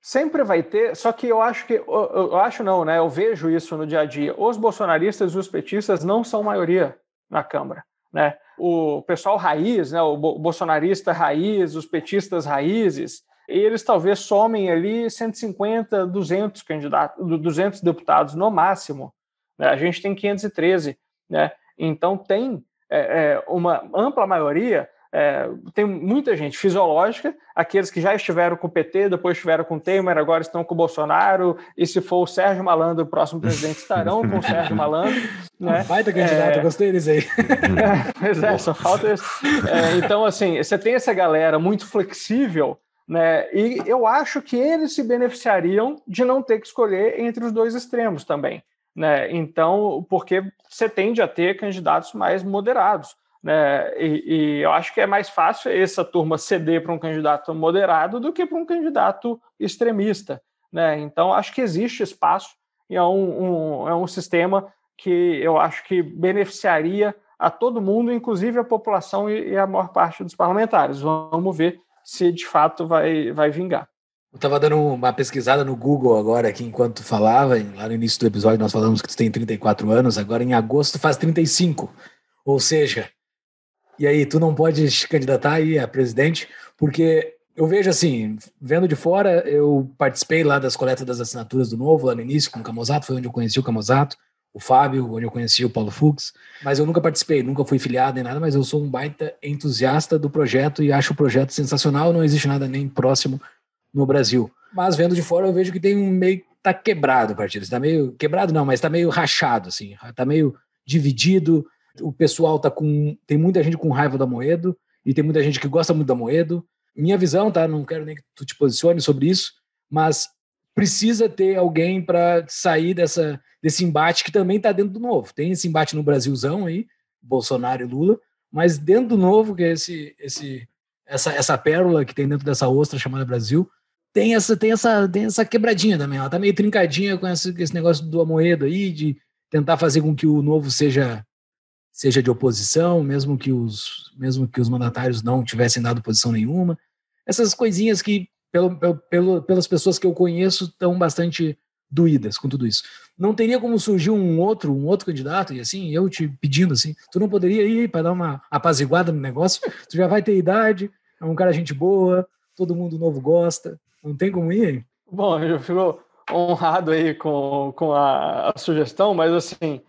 sempre vai ter, só que eu acho que, eu, eu acho não, né? Eu vejo isso no dia a dia. Os bolsonaristas e os petistas não são maioria na Câmara, né? O pessoal raiz, né, o bolsonarista raiz, os petistas raízes, eles talvez somem ali 150, 200 candidatos, 200 deputados no máximo. Né? A gente tem 513, né? Então tem é, é, uma ampla maioria, é, tem muita gente fisiológica, aqueles que já estiveram com o PT, depois estiveram com o Temer, agora estão com o Bolsonaro, e se for o Sérgio Malandro o próximo presidente, estarão com o Sérgio Malandro. Né? Vai da candidata, é... gostei deles aí. É, pois é, só falta isso. É, então, assim, você tem essa galera muito flexível né? E eu acho que eles se beneficiariam de não ter que escolher entre os dois extremos também. Né? Então, porque você tende a ter candidatos mais moderados. Né? E, e eu acho que é mais fácil essa turma ceder para um candidato moderado do que para um candidato extremista. Né? Então, acho que existe espaço e é um, um, é um sistema que eu acho que beneficiaria a todo mundo, inclusive a população e, e a maior parte dos parlamentares. Vamos ver se de fato vai, vai vingar. Eu estava dando uma pesquisada no Google agora aqui enquanto tu falava, lá no início do episódio nós falamos que tu tem 34 anos, agora em agosto faz 35. Ou seja, e aí tu não pode se candidatar aí a presidente, porque eu vejo assim, vendo de fora, eu participei lá das coletas das assinaturas do Novo, lá no início, com o Camozato, foi onde eu conheci o Camozato o Fábio, onde eu conheci o Paulo Fux, mas eu nunca participei, nunca fui filiado nem nada, mas eu sou um baita entusiasta do projeto e acho o projeto sensacional, não existe nada nem próximo no Brasil. Mas vendo de fora eu vejo que tem um meio tá quebrado o partido, está meio quebrado não, mas está meio rachado assim, tá meio dividido. O pessoal tá com tem muita gente com raiva da Moedo e tem muita gente que gosta muito da Moedo. Minha visão, tá? Não quero nem que tu te posicione sobre isso, mas precisa ter alguém para sair dessa, desse embate que também está dentro do novo. Tem esse embate no Brasilzão aí, Bolsonaro e Lula, mas dentro do novo, que é esse, esse, essa, essa pérola que tem dentro dessa ostra chamada Brasil, tem essa, tem essa, tem essa quebradinha também. Ela está meio trincadinha com esse, esse negócio do Amoedo aí, de tentar fazer com que o novo seja seja de oposição, mesmo que os mesmo que os mandatários não tivessem dado posição nenhuma. Essas coisinhas que pelo, pelo, pelas pessoas que eu conheço, estão bastante doídas com tudo isso. Não teria como surgir um outro, um outro candidato, e assim, eu te pedindo assim, tu não poderia ir para dar uma apaziguada no negócio, tu já vai ter idade, é um cara gente boa, todo mundo novo gosta, não tem como ir? Bom, eu fico honrado aí com, com a, a sugestão, mas assim,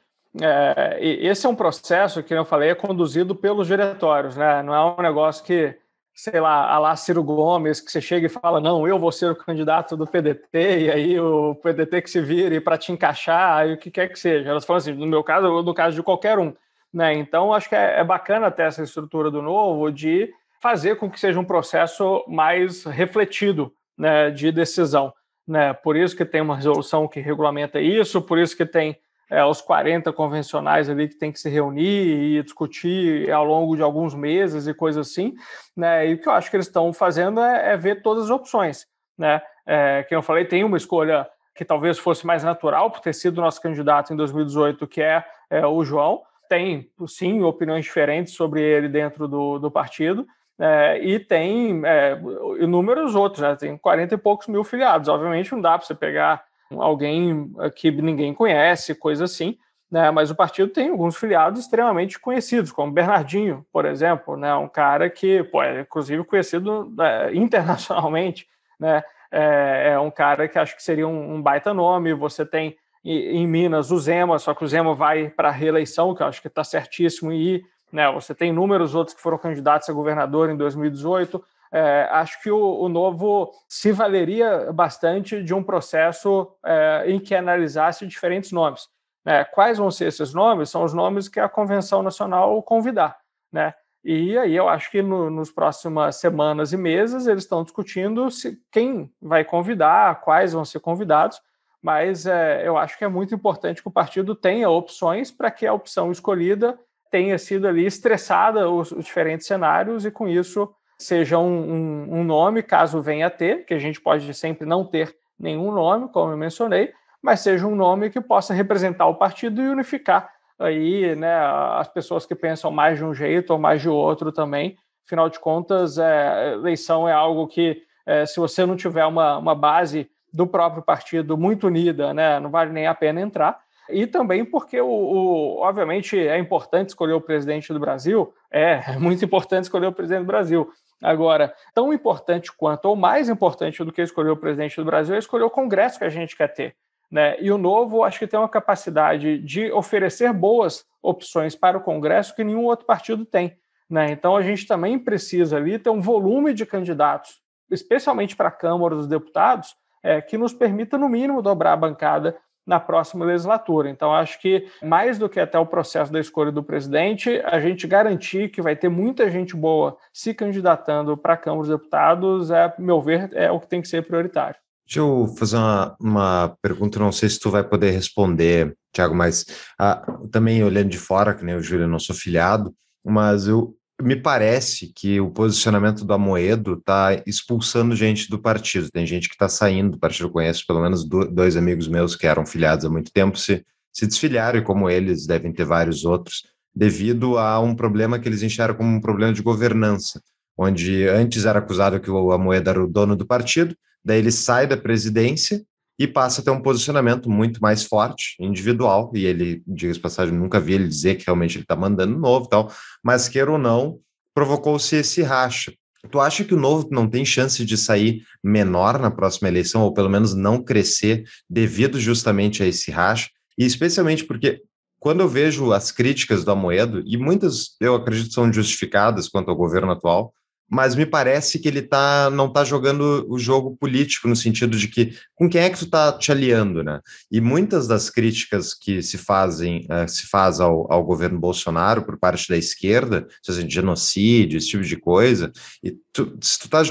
é, esse é um processo que eu falei, é conduzido pelos diretórios, né? Não é um negócio que sei lá, a lá Ciro Gomes, que você chega e fala, não, eu vou ser o candidato do PDT, e aí o PDT que se vire para te encaixar, e o que quer que seja. Elas falam assim, no meu caso, ou no caso de qualquer um. Né? Então, acho que é, é bacana ter essa estrutura do novo de fazer com que seja um processo mais refletido né, de decisão. Né? Por isso que tem uma resolução que regulamenta isso, por isso que tem é, os 40 convencionais ali que tem que se reunir e discutir ao longo de alguns meses e coisas assim, né? E o que eu acho que eles estão fazendo é, é, ver todas as opções, né? É, eu falei, tem uma escolha que talvez fosse mais natural por ter sido nosso candidato em 2018, que é, é o João. Tem, sim, opiniões diferentes sobre ele dentro do, do partido, é, e tem é, inúmeros outros, né? tem 40 e poucos mil filiados. Obviamente não dá para você pegar alguém que ninguém conhece, coisa assim. Né? Mas o partido tem alguns filiados extremamente conhecidos, como Bernardinho, por exemplo, né? um cara que, pô, é inclusive conhecido né, internacionalmente, né? É, é, um cara que acho que seria um, um baita nome. Você tem em, Minas o Zema, só que o Zema vai para a reeleição, que eu acho que está certíssimo em ir. Né? Você tem inúmeros outros que foram candidatos a governador em 2018 é, acho que o, o, novo se valeria bastante de um processo é, em que analisasse diferentes nomes. Né? Quais vão ser esses nomes? São os nomes que a Convenção Nacional convidar. Né? E aí eu acho que no, nos próximas semanas e meses eles estão discutindo se, quem vai convidar, quais vão ser convidados, mas é, eu acho que é muito importante que o partido tenha opções para que a opção escolhida tenha sido ali estressada os, os diferentes cenários e com isso seja um, um, um nome, caso venha a ter, que a gente pode sempre não ter nenhum nome, como eu mencionei, mas seja um nome que possa representar o partido e unificar aí né, as pessoas que pensam mais de um jeito ou mais de outro também. Afinal de contas, é, eleição é algo que, é, se você não tiver uma, uma base do próprio partido muito unida, né, não vale nem a pena entrar. E também porque, o, o obviamente, é importante escolher o presidente do Brasil, é, é muito importante escolher o presidente do Brasil, Agora, tão importante quanto, ou mais importante do que escolher o presidente do Brasil, é escolher o Congresso que a gente quer ter. Né? E o novo, acho que tem uma capacidade de oferecer boas opções para o Congresso que nenhum outro partido tem. Né? Então, a gente também precisa ali ter um volume de candidatos, especialmente para a Câmara dos Deputados, é, que nos permita, no mínimo, dobrar a bancada na próxima legislatura. Então, acho que mais do que até o processo da escolha do presidente, a gente garantir que vai ter muita gente boa se candidatando para a Câmara dos Deputados, é, meu ver, é o que tem que ser prioritário. Deixa eu fazer uma, uma pergunta, não sei se tu vai poder responder, Tiago, mas ah, também olhando de fora, que nem o Júlio, eu não sou filiado, mas eu me parece que o posicionamento do Amoedo está expulsando gente do partido. Tem gente que está saindo do partido. Eu conheço pelo menos dois amigos meus que eram filiados há muito tempo, se, se desfiliaram, e como eles, devem ter vários outros, devido a um problema que eles enxergam como um problema de governança, onde antes era acusado que o Amoedo era o dono do partido, daí ele sai da presidência e passa a ter um posicionamento muito mais forte, individual, e ele, diga-se passagem, nunca vi ele dizer que realmente ele está mandando novo e tal, mas queira ou não, provocou-se esse racha. Tu acha que o novo não tem chance de sair menor na próxima eleição, ou pelo menos não crescer, devido justamente a esse racha? E especialmente porque quando eu vejo as críticas do Amoedo, e muitas eu acredito são justificadas quanto ao governo atual, mas me parece que ele tá, não está jogando o jogo político, no sentido de que com quem é que tu está te aliando, né? E muitas das críticas que se fazem, uh, se faz ao, ao, governo Bolsonaro por parte da esquerda, assim, genocídio, esse tipo de coisa, e tu, se tu tá,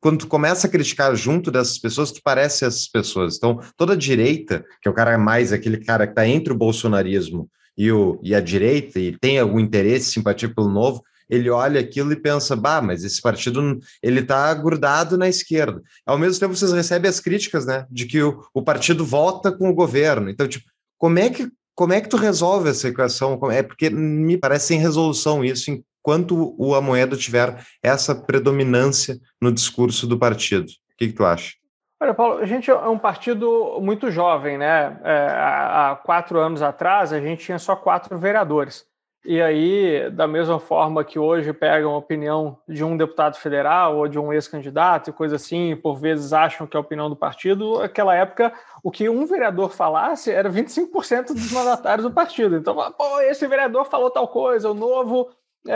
quando tu começa a criticar junto dessas pessoas, tu parece essas pessoas. Então, toda a direita, que é o cara mais aquele cara que está entre o bolsonarismo e, o, e a direita, e tem algum interesse, simpatia pelo novo, ele olha aquilo e pensa, bah, mas esse partido ele tá grudado na esquerda. Ao mesmo tempo, vocês recebem as críticas, né, de que o, o partido vota com o governo. Então, tipo, como é que como é que tu resolve essa equação? É porque me parece sem resolução isso enquanto o Amoedo tiver essa predominância no discurso do partido. O que, que tu acha? Olha, Paulo, a gente é um partido muito jovem, né? É, há quatro anos atrás, a gente tinha só quatro vereadores. E aí, da mesma forma que hoje pegam a opinião de um deputado federal ou de um ex-candidato e coisa assim, por vezes acham que é a opinião do partido, naquela época o que um vereador falasse era 25% dos mandatários do partido. Então, ah, pô, esse vereador falou tal coisa, o novo é,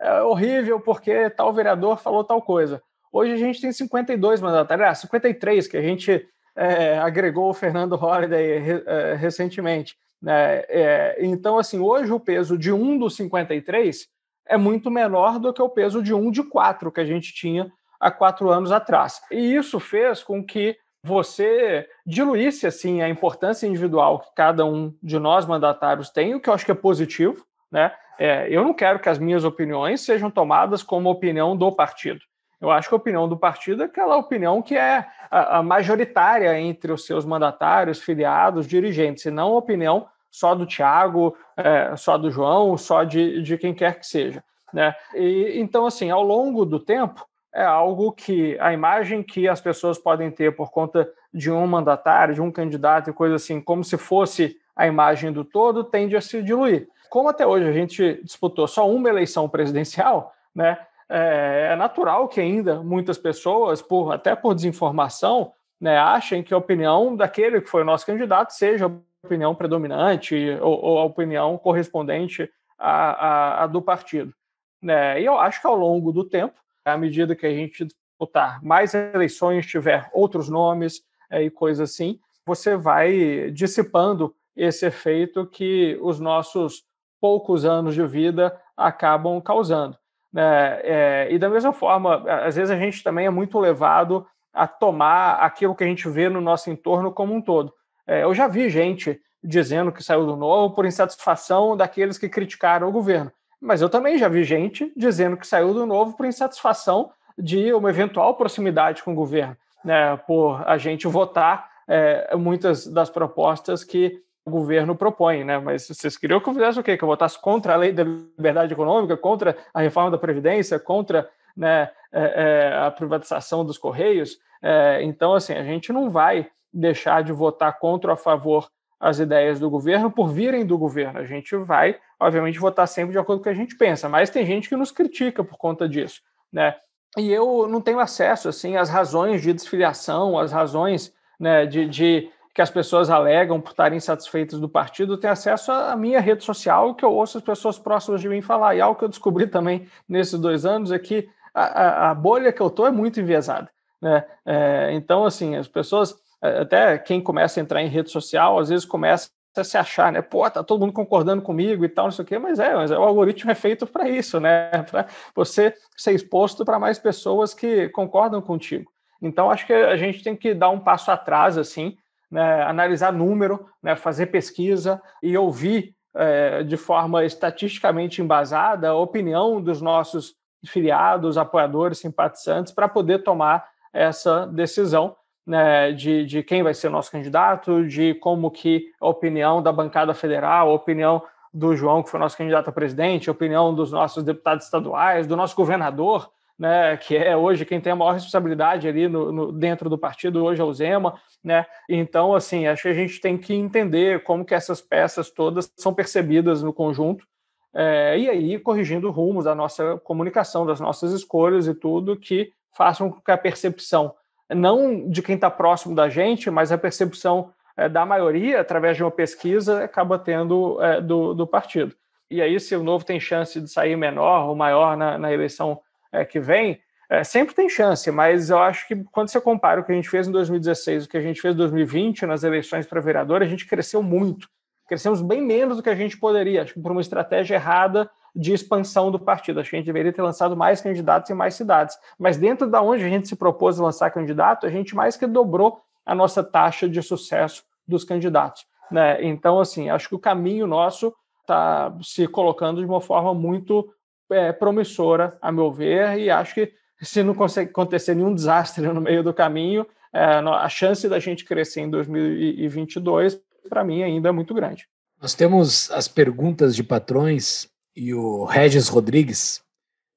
é, é horrível porque tal vereador falou tal coisa. Hoje a gente tem 52 mandatários, ah, 53 que a gente é, agregou o Fernando Holliday é, é, recentemente. Né? É, então, assim, hoje o peso de um dos 53 é muito menor do que o peso de um de quatro que a gente tinha há quatro anos atrás. E isso fez com que você diluísse assim a importância individual que cada um de nós mandatários tem, o que eu acho que é positivo. Né? É, eu não quero que as minhas opiniões sejam tomadas como opinião do partido. Eu acho que a opinião do partido é aquela opinião que é a, majoritária entre os seus mandatários, filiados, dirigentes, e não a opinião só do Tiago, é, só do João, só de, de quem quer que seja. Né? E, então, assim, ao longo do tempo, é algo que a imagem que as pessoas podem ter por conta de um mandatário, de um candidato e coisa assim, como se fosse a imagem do todo, tende a se diluir. Como até hoje a gente disputou só uma eleição presidencial, né? É, é, natural que ainda muitas pessoas, por até por desinformação, né, achem que a opinião daquele que foi o nosso candidato seja a opinião predominante ou, ou a opinião correspondente à, à, à do partido. Né? E eu acho que ao longo do tempo, à medida que a gente disputar mais eleições, tiver outros nomes é, e coisas assim, você vai dissipando esse efeito que os nossos poucos anos de vida acabam causando. Né? É, e da mesma forma, às vezes a gente também é muito levado a tomar aquilo que a gente vê no nosso entorno como um todo. É, eu já vi gente dizendo que saiu do novo por insatisfação daqueles que criticaram o governo. Mas eu também já vi gente dizendo que saiu do novo por insatisfação de uma eventual proximidade com o governo, né, por a gente votar é, muitas das propostas que o governo propõe, né? Mas vocês queriam que eu fizesse o quê? Que eu votasse contra a lei da liberdade econômica, contra a reforma da Previdência, contra né, é, é, a privatização dos Correios. É, então, assim, a gente não vai deixar de votar contra ou a favor as ideias do governo por virem do governo. A gente vai, obviamente, votar sempre de acordo com o que a gente pensa, mas tem gente que nos critica por conta disso, né? E eu não tenho acesso, assim, às razões de desfiliação, às razões né, de, de que as pessoas alegam por estarem insatisfeitas do partido tem acesso à minha rede social, que eu ouço as pessoas próximas de mim falar. E algo que eu descobri também nesses dois anos é que a, a bolha que eu estou é muito enviesada. Né? É, então, assim, as pessoas, é, até quem começa a entrar em rede social, às vezes começa a se achar, né? Pô, tá todo mundo concordando comigo e tal, não sei o quê, mas é, mas é, o algoritmo é feito para isso, né? Para você ser exposto para mais pessoas que concordam contigo. Então, acho que a gente tem que dar um passo atrás, assim, né, analisar número, né, fazer pesquisa e ouvir é, de forma estatisticamente embasada a opinião dos nossos filiados, apoiadores, simpatizantes, para poder tomar essa decisão né, de, de quem vai ser nosso candidato, de como que a opinião da bancada federal, a opinião do João, que foi nosso candidato a presidente, a opinião dos nossos deputados estaduais, do nosso governador, né, que é hoje quem tem a maior responsabilidade ali no, no, dentro do partido hoje é o Zema, né? Então, assim, acho que a gente tem que entender como que essas peças todas são percebidas no conjunto é, e aí corrigindo rumos da nossa comunicação, das nossas escolhas e tudo que façam com que a percepção não de quem está próximo da gente, mas a percepção é, da maioria através de uma pesquisa acaba tendo é, do, do partido. E aí, se o novo tem chance de sair menor ou maior na, na eleição é, que vem, é, sempre tem chance, mas eu acho que quando você compara o que a gente fez em 2016 o que a gente fez em 2020 nas eleições para vereador, a gente cresceu muito. Crescemos bem menos do que a gente poderia, acho que por uma estratégia errada de expansão do partido. Acho que a gente deveria ter lançado mais candidatos em mais cidades. Mas dentro da onde a gente se propôs a lançar candidato, a gente mais que dobrou a nossa taxa de sucesso dos candidatos. Né? Então, assim, acho que o caminho nosso está se colocando de uma forma muito é, promissora, a meu ver, e acho que se não consegue acontecer nenhum desastre no meio do caminho, é, a chance da gente crescer em 2022, para mim, ainda é muito grande. Nós temos as perguntas de patrões e o Regis Rodrigues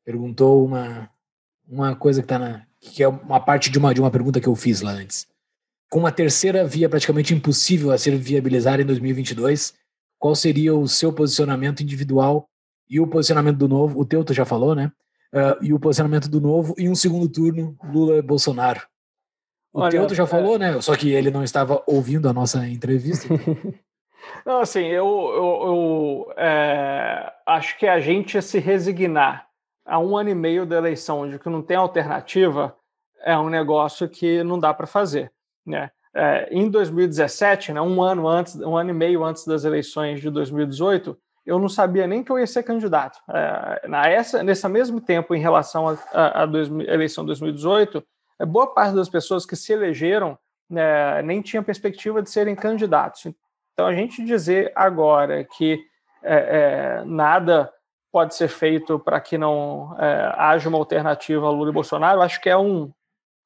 perguntou uma, uma coisa que está na, que é uma parte de uma, de uma pergunta que eu fiz lá antes. Com uma terceira via praticamente impossível a ser viabilizada em 2022, qual seria o seu posicionamento individual e o posicionamento do novo, o Teuto já falou, né? Uh, e o posicionamento do novo e um segundo turno Lula e Bolsonaro. O Olha, já é... falou, né? Só que ele não estava ouvindo a nossa entrevista. não, assim, eu, eu, eu é, acho que a gente se resignar a um ano e meio da eleição, onde que não tem alternativa, é um negócio que não dá para fazer, né? É, em 2017, né, um ano antes, um ano e meio antes das eleições de 2018, eu não sabia nem que eu ia ser candidato. É, na essa, nesse mesmo tempo, em relação à eleição 2018, é, boa parte das pessoas que se elegeram né, nem tinha perspectiva de serem candidatos. Então, a gente dizer agora que é, é, nada pode ser feito para que não é, haja uma alternativa a Lula e Bolsonaro, acho que é um,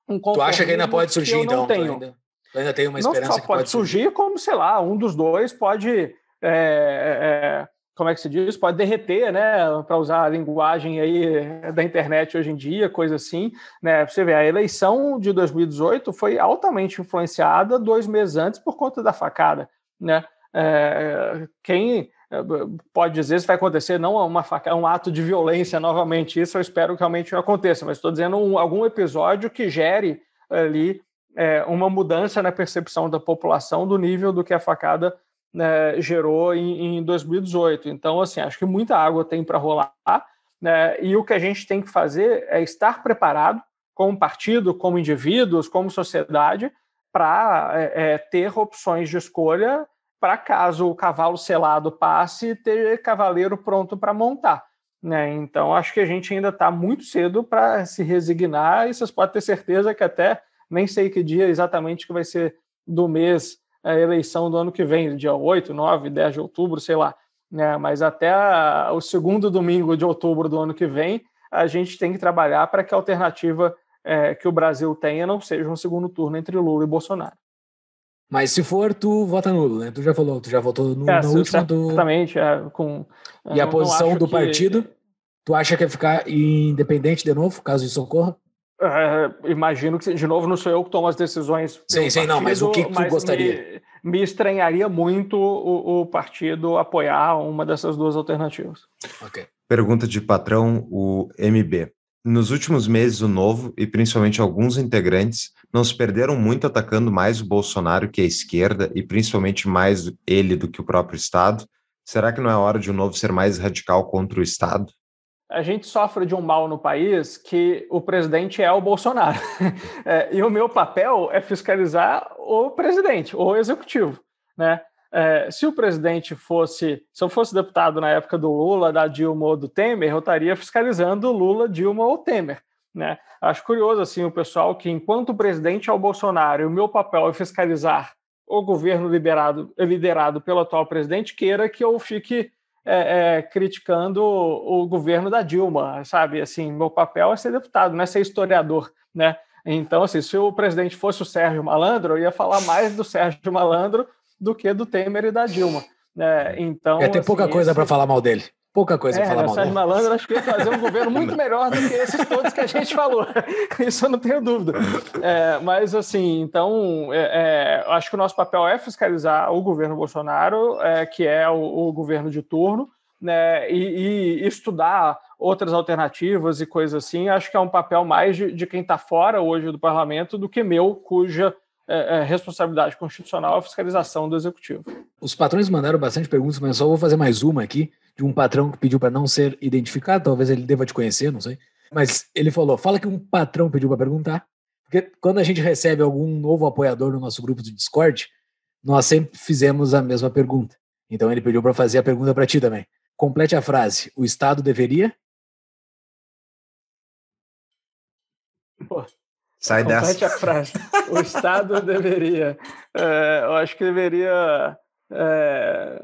um Tu acha que ainda pode surgir, então? Tenho. Ainda, ainda tem uma esperança não só pode, pode surgir, surgir, como, sei lá, um dos dois pode é, é, é como é que se diz? Pode derreter, né? Para usar a linguagem aí da internet hoje em dia, coisa assim, né? Você vê, a eleição de 2018 foi altamente influenciada dois meses antes por conta da facada, né? É, quem é, pode dizer se vai acontecer não uma faca, um ato de violência novamente, isso eu espero que realmente aconteça, mas estou dizendo um, algum episódio que gere ali é, uma mudança na percepção da população do nível do que é a facada né, gerou em, em 2018. Então, assim, acho que muita água tem para rolar. Né, e o que a gente tem que fazer é estar preparado, como partido, como indivíduos, como sociedade, para é, é, ter opções de escolha para caso o cavalo selado passe, ter cavaleiro pronto para montar. Né? Então, acho que a gente ainda está muito cedo para se resignar, e vocês podem ter certeza que até nem sei que dia exatamente que vai ser do mês a eleição do ano que vem, dia 8, 9, 10 de outubro, sei lá. Né? Mas até a, o segundo domingo de outubro do ano que vem, a gente tem que trabalhar para que a alternativa é, que o Brasil tenha não seja um segundo turno entre Lula e Bolsonaro. Mas se for, tu vota nulo, né? Tu já falou, tu já votou no, é, na última do. Exatamente, é, com. E a posição do que... partido? Tu acha que ia é ficar independente de novo, caso isso ocorra? É, é, imagino que, de novo, não sou eu que tomo as decisões. Sim, sim, partido, não, mas o que, que gostaria? Me, me, estranharia muito o, o, partido apoiar uma dessas duas alternativas. Pergunta de patrão, o MB. Nos últimos meses, o Novo e principalmente alguns integrantes não se perderam muito atacando mais o Bolsonaro que a esquerda e principalmente mais ele do que o próprio Estado. Será que não é hora de o Novo ser mais radical contra o Estado? a gente sofre de um mal no país que o presidente é o Bolsonaro. é, e o meu papel é fiscalizar o presidente, o executivo. Né? É, se o presidente fosse, se eu fosse deputado na época do Lula, da Dilma ou do Temer, eu estaria fiscalizando Lula, Dilma ou Temer. Né? Acho curioso assim o pessoal que, enquanto o presidente é o Bolsonaro e o meu papel é fiscalizar o governo liberado, liderado pelo atual presidente, queira que eu fique é, é, criticando o, o, governo da Dilma, sabe? Assim, meu papel é ser deputado, não é ser historiador, né? Então, assim, se o presidente fosse o Sérgio Malandro, eu ia falar mais do Sérgio Malandro do que do Temer e da Dilma. Né? Então, é, ter assim, pouca coisa esse... para falar mal dele. Pouca coisa é, falar mal. Sérgio Malandro, acho que ia fazer um governo muito melhor do que esses todos que a gente falou. Isso eu não tenho dúvida. É, mas, assim, então, é, é, acho que o nosso papel é fiscalizar o governo Bolsonaro, é, que é o, o, governo de turno, né, e, e, estudar outras alternativas e coisas assim. Acho que é um papel mais de, de quem está fora hoje do parlamento do que meu, cuja é, é, responsabilidade constitucional é a fiscalização do executivo. Os patrões mandaram bastante perguntas, mas só vou fazer mais uma aqui, de um patrão que pediu para não ser identificado, talvez ele deva te conhecer, não sei. Mas ele falou: fala que um patrão pediu para perguntar. Porque quando a gente recebe algum novo apoiador no nosso grupo do Discord, nós sempre fizemos a mesma pergunta. Então ele pediu para fazer a pergunta para ti também. Complete a frase: o Estado deveria. Pô, Sai Complete então dessa. a frase. O Estado deveria. É, eu acho que deveria. É,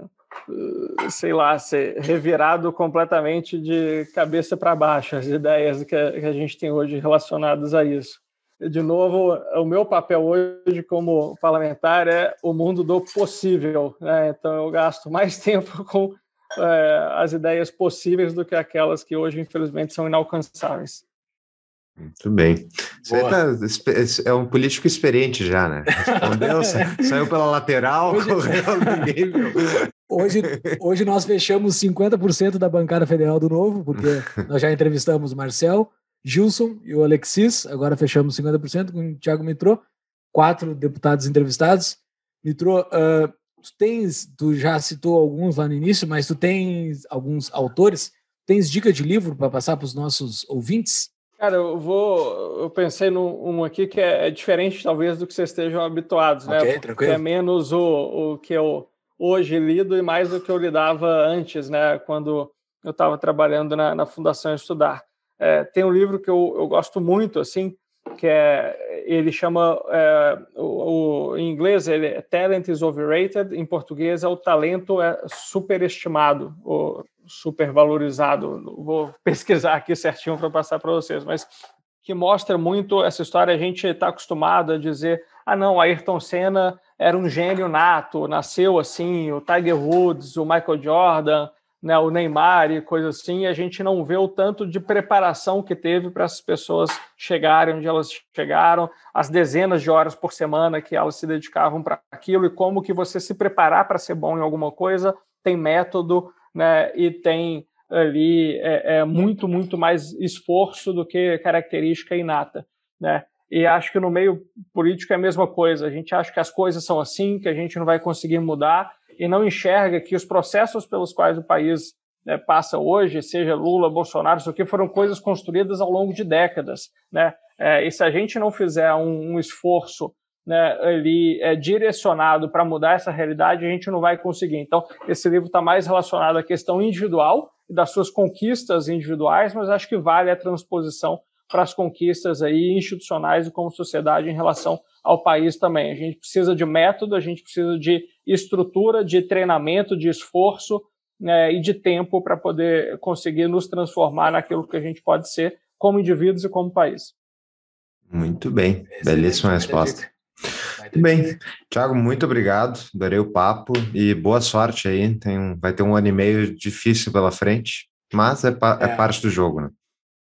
sei lá, ser revirado completamente de cabeça para baixo, as ideias que a, que a gente tem hoje relacionadas a isso. De novo, o meu papel hoje como parlamentar é o mundo do possível. Né? Então, eu gasto mais tempo com é, as ideias possíveis do que aquelas que hoje, infelizmente, são inalcançáveis. Muito bem. Você tá, é um político experiente já, né? Respondeu, saiu pela lateral, hoje, correu, Hoje, hoje nós fechamos 50% da bancada federal do Novo, porque nós já entrevistamos o Marcel, Gilson e o Alexis, agora fechamos 50% com o Thiago Mitrô, quatro deputados entrevistados. Mitrô, uh, ah, tu tens, tu já citou alguns lá no início, mas tu tens alguns autores, tens dica de livro para passar para os nossos ouvintes? Cara, eu vou. Eu pensei num aqui que é, é, diferente, talvez, do que vocês estejam habituados, né? okay, né? Porque tranquilo. É menos o, o que eu hoje lido e mais do que eu lidava antes, né? Quando eu estava trabalhando na, na, Fundação Estudar. É, tem um livro que eu, eu gosto muito, assim, que é, ele chama, é, o, o, em inglês, ele é Talent is Overrated, em português é o talento é superestimado, super valorizado. Vou pesquisar aqui certinho para passar para vocês, mas que mostra muito essa história. A gente está acostumado a dizer: ah, não, Ayrton Senna era um gênio nato, nasceu assim, o Tiger Woods, o Michael Jordan, né, o Neymar e coisas assim. E a gente não vê o tanto de preparação que teve para as pessoas chegarem onde elas chegaram, as dezenas de horas por semana que elas se dedicavam para aquilo e como que você se preparar para ser bom em alguma coisa tem método né, e tem ali é, é, muito, muito mais esforço do que característica inata, né? E acho que no meio político é a mesma coisa. A gente acha que as coisas são assim, que a gente não vai conseguir mudar e não enxerga que os processos pelos quais o país né, passa hoje, seja Lula, Bolsonaro, isso aqui foram coisas construídas ao longo de décadas, né? É, e se a gente não fizer um, um esforço né, é, direcionado para mudar essa realidade, a gente não vai conseguir. Então, esse livro está mais relacionado à questão individual e das suas conquistas individuais, mas acho que vale a transposição para as conquistas aí institucionais e como sociedade em relação ao país também. A gente precisa de método, a gente precisa de estrutura, de treinamento, de esforço né, e de tempo para poder conseguir nos transformar naquilo que a gente pode ser como indivíduos e como país. Muito bem, belíssima resposta. Tudo bem. Tiago, muito obrigado. Adorei o papo e boa sorte aí. Tem um, vai ter um ano e meio difícil pela frente, mas é, pa, é. é parte do jogo, né?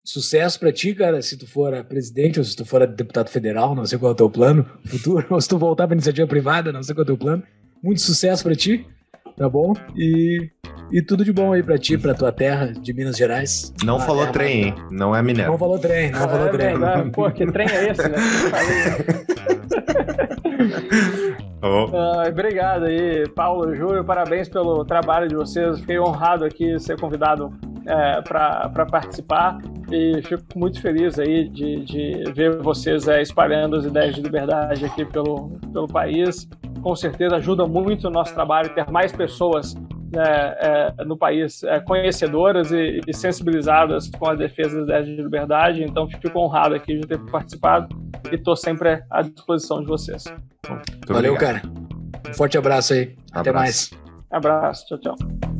Sucesso para ti, cara, se tu for presidente ou se tu for deputado federal, não sei qual é o teu plano futuro, ou se tu voltar para iniciativa privada, não sei qual é o teu plano. Muito sucesso para ti, tá bom? E, e tudo de bom aí para ti, para tua terra de Minas Gerais. Não falou terra, trem, hein? Não é minério. Não falou trem, não ah, falou é, trem. Verdade. Pô, que trem é esse, né? Uh, obrigado aí, Paulo Júlio, parabéns pelo trabalho de vocês. Fiquei honrado aqui ser convidado é, para participar e fico muito feliz aí de, de ver vocês é, espalhando as ideias de liberdade aqui pelo, pelo país. Com certeza ajuda muito o nosso trabalho ter mais pessoas né, é, no país é, conhecedoras e, e, sensibilizadas com a defesa das de liberdade. Então, fico honrado aqui de ter participado e estou sempre à disposição de vocês. Valeu, obrigado. cara. Um forte abraço aí. Até mais. Abraço. Tchau, tchau.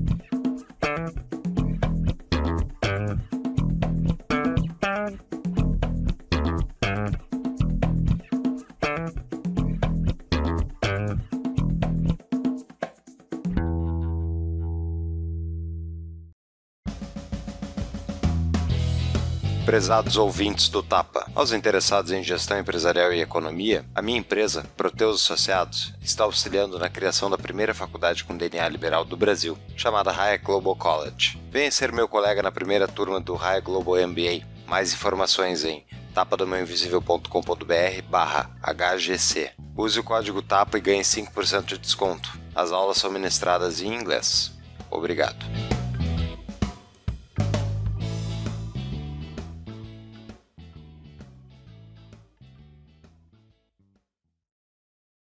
prezados ouvintes do Tapa. Aos interessados em gestão empresarial e economia, a minha empresa, Proteus Associados, está auxiliando na criação da primeira faculdade com DNA liberal do Brasil, chamada Raia Global College. Venha ser meu colega na primeira turma do Raia Global MBA. Mais informações em tapadomãoinvisível.com.br barra HGC. Use o código TAPA e ganhe 5% de desconto. As aulas são ministradas em inglês. Obrigado.